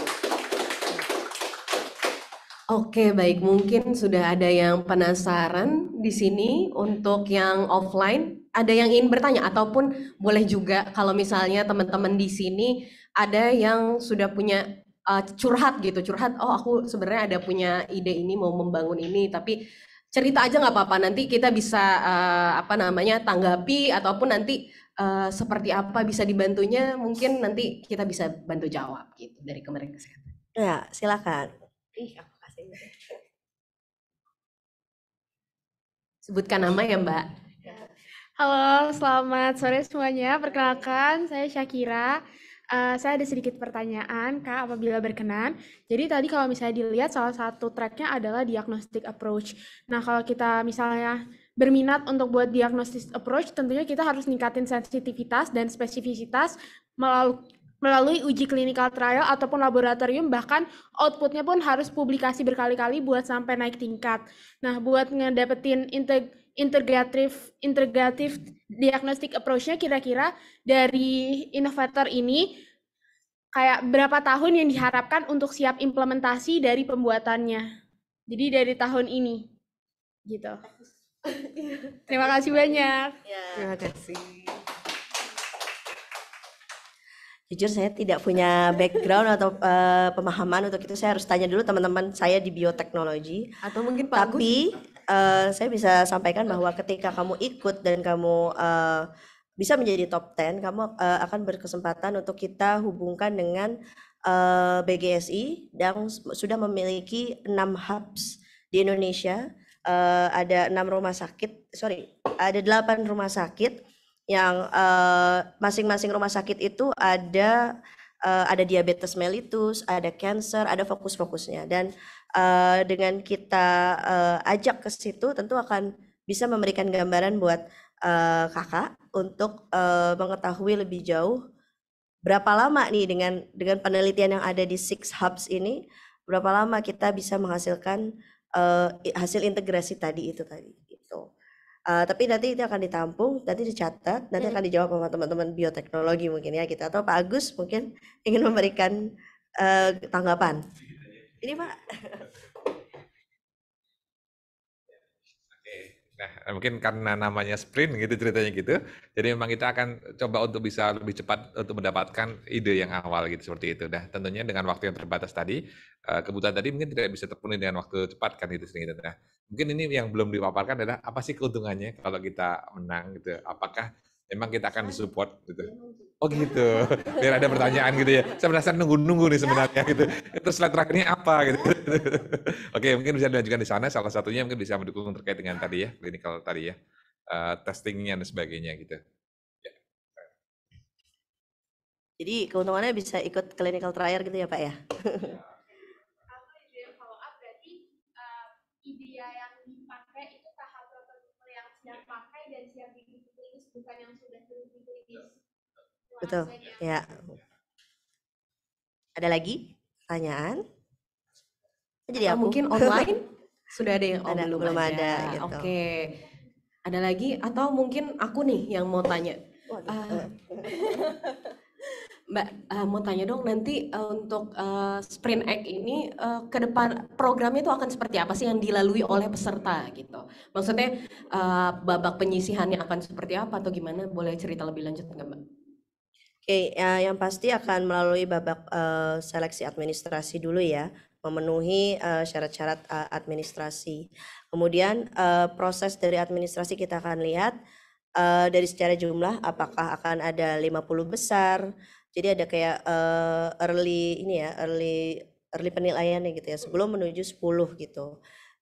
Oke, baik. Mungkin sudah ada yang penasaran di sini untuk yang offline ada yang ingin bertanya ataupun boleh juga kalau misalnya teman-teman di sini ada yang sudah punya uh, curhat gitu, curhat oh aku sebenarnya ada punya ide ini mau membangun ini tapi cerita aja nggak apa-apa nanti kita bisa uh, apa namanya tanggapi ataupun nanti uh, seperti apa bisa dibantunya mungkin nanti kita bisa bantu jawab gitu dari ke Kesehatan. Ya, silakan. Ih, aku kasih. Sebutkan nama ya, Mbak. Halo, selamat sore semuanya. Perkenalkan, saya Syakira. Uh, eh, saya ada sedikit pertanyaan, Kak, apabila berkenan. Jadi tadi kalau misalnya dilihat, salah satu tracknya adalah diagnostic approach. Nah, kalau kita misalnya berminat untuk buat diagnostic approach, tentunya kita harus ningkatin sensitivitas dan spesifisitas melalui melalui uji clinical trial ataupun laboratorium bahkan outputnya pun harus publikasi berkali-kali buat sampai naik tingkat. Nah, buat ngedapetin integ integratif integratif diagnostik approach-nya kira-kira dari inovator ini kayak berapa tahun yang diharapkan untuk siap implementasi dari pembuatannya. Jadi dari tahun ini. Gitu. Terima kasih banyak. Ya. Terima kasih. Jujur saya tidak punya background atau uh, pemahaman untuk itu saya harus tanya dulu teman-teman saya di bioteknologi. Atau mungkin Pak Tapi Agus. Eh, saya bisa sampaikan bahwa ketika kamu ikut dan kamu uh, bisa menjadi top 10, kamu uh, akan berkesempatan untuk kita hubungkan dengan uh, BGSI yang sudah memiliki enam hubs di Indonesia. Uh, ada enam rumah sakit, sorry, ada delapan rumah sakit yang masing-masing uh, rumah sakit itu ada uh, ada diabetes mellitus, ada cancer, ada fokus-fokusnya dan uh, dengan kita uh, ajak ke situ tentu akan bisa memberikan gambaran buat uh, kakak untuk uh, mengetahui lebih jauh berapa lama nih dengan dengan penelitian yang ada di Six Hubs ini berapa lama kita bisa menghasilkan uh, hasil integrasi tadi itu tadi itu uh, tapi nanti itu akan ditampung nanti dicatat nanti hmm. akan dijawab sama teman-teman bioteknologi mungkin ya kita gitu. atau Pak Agus mungkin ingin memberikan uh, tanggapan ini Pak. Nah, eh, mungkin karena namanya sprint gitu ceritanya gitu. Jadi memang kita akan coba untuk bisa lebih cepat untuk mendapatkan ide yang awal gitu seperti itu. Nah, tentunya dengan waktu yang terbatas tadi, eh, kebutuhan tadi mungkin tidak bisa terpenuhi dengan waktu cepat kan itu sendiri. Nah, mungkin ini yang belum dipaparkan adalah apa sih keuntungannya kalau kita menang gitu? Apakah memang kita akan disupport gitu? Oh gitu, biar ada pertanyaan gitu ya. Saya penasaran nunggu-nunggu nih sebenarnya gitu. Terus slide terakhirnya apa gitu. Oke, mungkin bisa dilanjutkan di sana. Salah satunya mungkin bisa mendukung terkait dengan tadi ya, klinikal tadi ya, uh, testingnya dan sebagainya gitu. Ya. Jadi keuntungannya bisa ikut clinical trial gitu ya Pak ya? Bukan yang Betul. Ya. Ada lagi pertanyaan? Jadi mungkin online sudah ada yang oh, ada, belum, belum ada. ada. Gitu. Oke. Okay. Ada lagi atau mungkin aku nih yang mau tanya. Ah. Eh. Mbak uh, mau tanya dong nanti uh, untuk uh, Sprint Act ini uh, ke depan programnya itu akan seperti apa sih yang dilalui oleh peserta gitu? Maksudnya uh, babak penyisihannya akan seperti apa atau gimana? Boleh cerita lebih lanjut nggak Mbak? Oke, ya, yang pasti akan melalui babak uh, seleksi administrasi dulu ya, memenuhi eh, syarat-syarat uh, uh, administrasi. Kemudian uh, proses dari administrasi kita akan lihat uh, dari secara jumlah apakah akan ada 50 besar. Jadi ada kayak uh, early ini ya, early early penilaian gitu ya, sebelum menuju 10 gitu.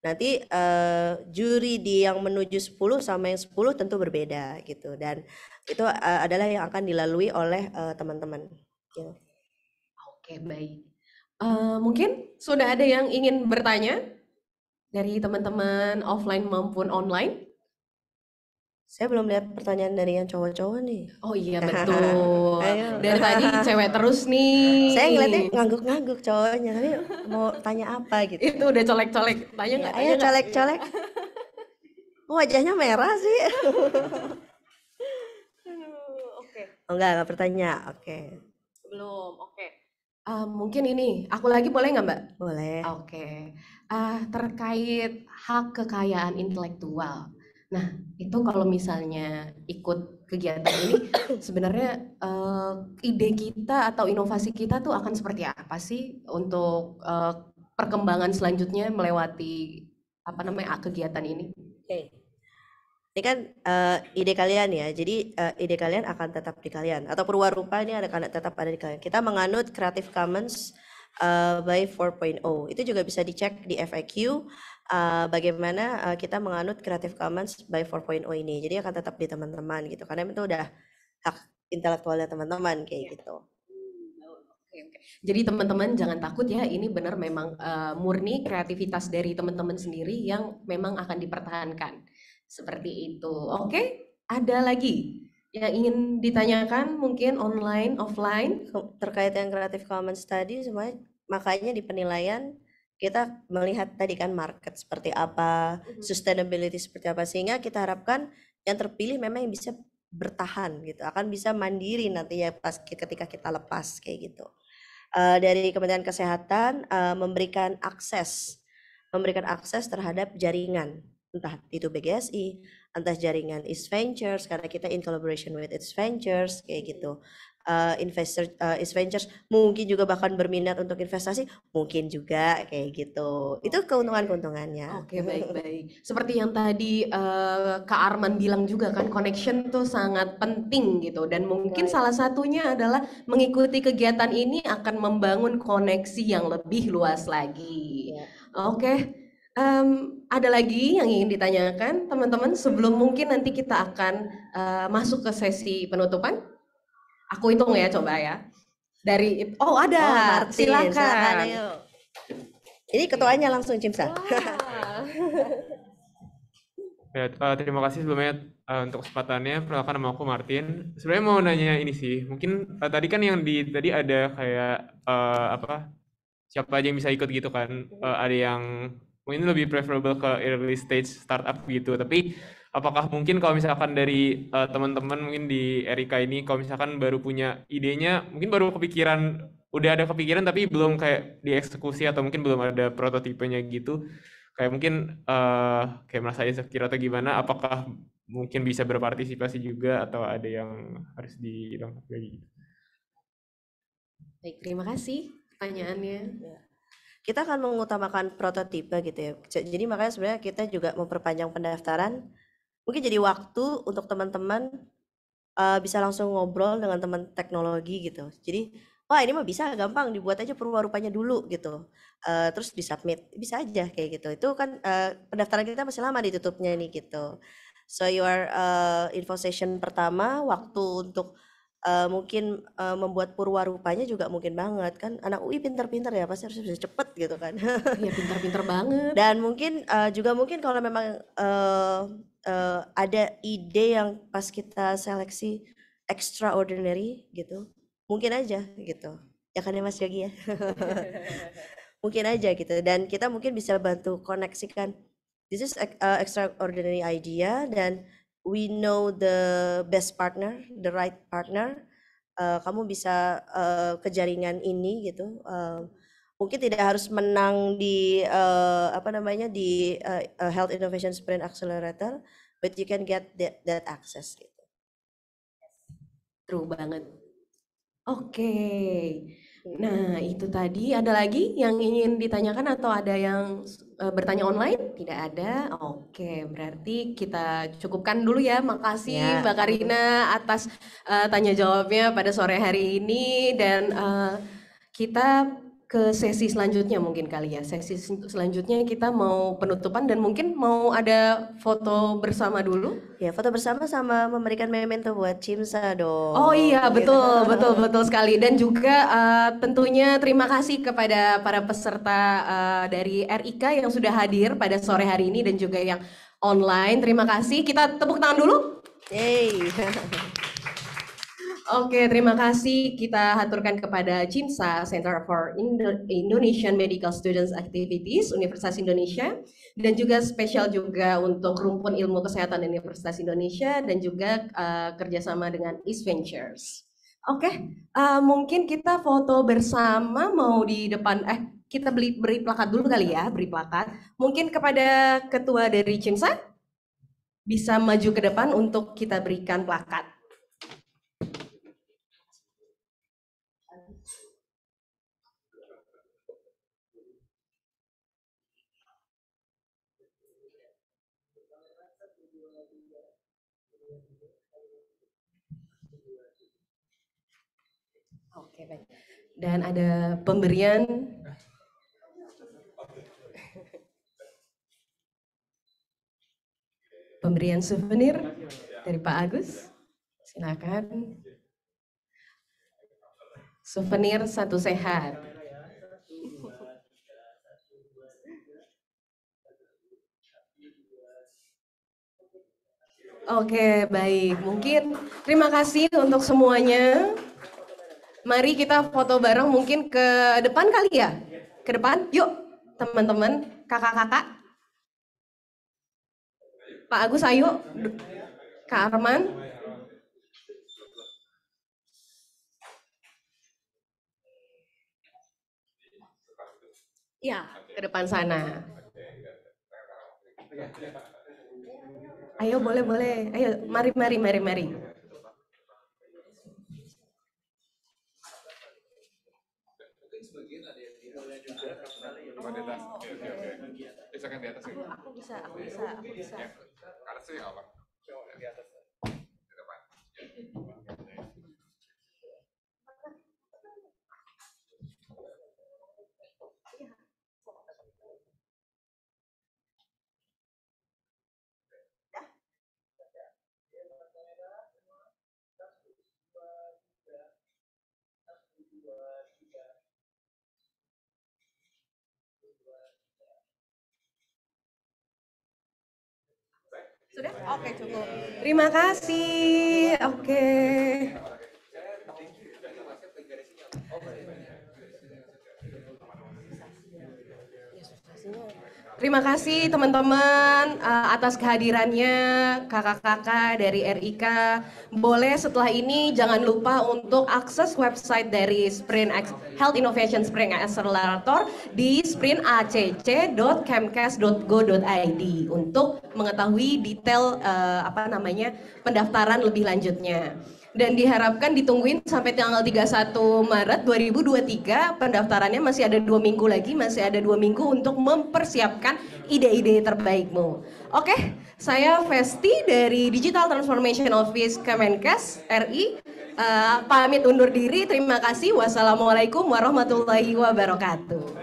Nanti uh, juri di yang menuju 10 sama yang 10 tentu berbeda gitu dan itu uh, adalah yang akan dilalui oleh eh, teman-teman. Uh, Oke baik. Uh, mungkin sudah ada yang ingin bertanya dari teman-teman offline maupun online? Saya belum lihat pertanyaan dari yang cowok-cowok nih. Oh iya betul. dari tadi cewek terus nih. Saya ngeliatnya ngangguk-ngangguk cowoknya, tapi mau tanya apa gitu. Itu udah colek-colek, tanya iya, nggak? Ya, ayo colek-colek. wajahnya merah sih? Oh, enggak, enggak bertanya. Oke. Okay. Belum. Oke. Okay. Uh, eh, mungkin ini aku lagi boleh nggak Mbak? Boleh. Oke. Okay. Uh, eh, terkait hak kekayaan intelektual. Nah, itu kalau misalnya ikut kegiatan ini sebenarnya uh, ide kita atau inovasi kita tuh akan seperti apa sih untuk uh, perkembangan selanjutnya melewati apa namanya kegiatan ini? Oke. Okay ini kan uh, ide kalian ya jadi uh, ide kalian akan tetap di kalian atau perwarupa ini ada tetap ada di kalian kita menganut Creative Commons uh, by 4.0 itu juga bisa dicek di FAQ uh, bagaimana uh, kita menganut Creative Commons by 4.0 ini jadi akan tetap di teman-teman gitu karena itu udah hak intelektualnya teman-teman kayak iya. gitu jadi teman-teman jangan takut ya, ini benar memang uh, murni kreativitas dari teman-teman sendiri yang memang akan dipertahankan. Seperti itu. Oke, ada lagi yang ingin ditanyakan mungkin online, offline terkait yang Creative Commons tadi semuanya makanya di penilaian kita melihat tadi kan market seperti apa, mm-hmm. sustainability seperti apa sehingga kita harapkan yang terpilih memang yang bisa bertahan gitu, akan bisa mandiri nantinya pas ketika kita lepas kayak gitu. Uh, dari Kementerian Kesehatan uh, memberikan akses, memberikan akses terhadap jaringan entah itu BGSI, entah jaringan East Ventures karena kita in collaboration with East Ventures kayak gitu. Uh, investor uh, East Ventures mungkin juga bahkan berminat untuk investasi, mungkin juga kayak gitu. Itu keuntungan-keuntungannya. Oke, okay, baik-baik. Seperti yang tadi uh, Kak Arman bilang juga kan connection tuh sangat penting gitu dan mungkin salah satunya adalah mengikuti kegiatan ini akan membangun koneksi yang lebih luas lagi. Ya. Oke. Okay. Um, ada lagi yang ingin ditanyakan teman-teman sebelum mungkin nanti kita akan uh, masuk ke sesi penutupan? Aku hitung ya coba ya. Dari oh ada, oh, silakan. Ini ketuanya langsung Cimsa. ya, terima kasih sebelumnya uh, untuk kesempatannya. Perkenalkan nama aku Martin. Sebenarnya mau nanya ini sih. Mungkin uh, tadi kan yang di tadi ada kayak uh, apa? Siapa aja yang bisa ikut gitu kan? Uh, ada yang mungkin lebih preferable ke early stage startup gitu. Tapi apakah mungkin kalau misalkan dari uh, teman-teman mungkin di Erika ini kalau misalkan baru punya idenya, mungkin baru kepikiran udah ada kepikiran tapi belum kayak dieksekusi atau mungkin belum ada prototipenya gitu. Kayak mungkin uh, kayak merasa insecure atau gimana, apakah mungkin bisa berpartisipasi juga atau ada yang harus dilengkapi lagi? Baik, terima kasih pertanyaannya. Ya kita akan mengutamakan prototipe gitu ya. Jadi makanya sebenarnya kita juga memperpanjang pendaftaran. Mungkin jadi waktu untuk teman-teman uh, bisa langsung ngobrol dengan teman teknologi gitu. Jadi wah ini mah bisa gampang dibuat aja perwarupanya dulu gitu. Uh, terus submit bisa aja kayak gitu. Itu kan uh, pendaftaran kita masih lama ditutupnya nih gitu. So your uh, info session pertama waktu untuk uh, mungkin, uh, membuat purwarupanya juga mungkin banget, kan anak UI pinter-pinter ya pasti harus bisa cepet gitu kan. ya pinter-pinter banget. Dan mungkin, uh, juga mungkin kalau memang, uh, uh, ada ide yang pas kita seleksi extraordinary gitu, mungkin aja gitu, ya kan ya Mas Yogi ya? Mungkin aja gitu dan kita mungkin bisa bantu koneksikan, this is, extraordinary idea dan we know the best partner, the right partner. Uh, kamu bisa uh, ke jaringan ini gitu. Uh, mungkin tidak harus menang di uh, apa namanya di uh, Health Innovation Sprint Accelerator, but you can get that, that access. Gitu. True banget. Oke. Okay. Nah, itu tadi. Ada lagi yang ingin ditanyakan atau ada yang uh, bertanya online? Tidak ada. Oke, berarti kita cukupkan dulu ya. Makasih ya. Mbak Karina atas uh, tanya jawabnya pada sore hari ini dan uh, kita ke sesi selanjutnya mungkin kali ya. Sesi selanjutnya kita mau penutupan dan mungkin mau ada foto bersama dulu. Ya, foto bersama sama memberikan memento buat Cimsa dong. Oh iya, gitu. betul, gitu. betul, betul sekali. Dan juga uh, tentunya terima kasih kepada para peserta uh, dari RIK yang sudah hadir pada sore hari ini dan juga yang online. Terima kasih. Kita tepuk tangan dulu. Yay. Oke, terima kasih kita haturkan kepada CIMSA, Center for Indo Indonesian Medical Students Activities, Universitas Indonesia, dan juga spesial juga untuk Rumpun Ilmu Kesehatan Universitas Indonesia, dan juga uh, kerjasama dengan East Ventures. Oke, uh, mungkin kita foto bersama mau di depan, eh kita beli, beri plakat dulu kali ya, beri plakat. Mungkin kepada ketua dari CIMSA, bisa maju ke depan untuk kita berikan plakat. dan ada pemberian pemberian souvenir dari Pak Agus. Silakan. Souvenir satu sehat. Oke, baik. Mungkin terima kasih untuk semuanya. Mari kita foto bareng mungkin ke depan kali ya? Ke depan, yuk teman-teman, kakak-kakak. Pak Agus ayo, Kak Arman. Ya, ke depan sana. Ayo boleh boleh. Ayo mari mari mari mari. oh, di atas. Oke oke oke. Bisa kan di atas. Aku, aku gitu? bisa, aku iya. bisa, aku bisa. Ya, karena sih apa? Ya di atas. Sudah? Oke, cukup. Terima kasih. Oke. Okay. Terima kasih teman-teman uh, atas kehadirannya kakak-kakak dari RIK. Boleh setelah ini jangan lupa untuk akses website dari Sprint Health Innovation Spring Accelerator di sprintacc.kemkes.go.id untuk mengetahui detail uh, apa namanya pendaftaran lebih lanjutnya dan diharapkan ditungguin sampai tanggal 31 Maret 2023 pendaftarannya masih ada dua minggu lagi masih ada dua minggu untuk mempersiapkan ide-ide terbaikmu oke saya Vesti dari Digital Transformation Office Kemenkes RI uh, eh, pamit undur diri terima kasih wassalamualaikum warahmatullahi wabarakatuh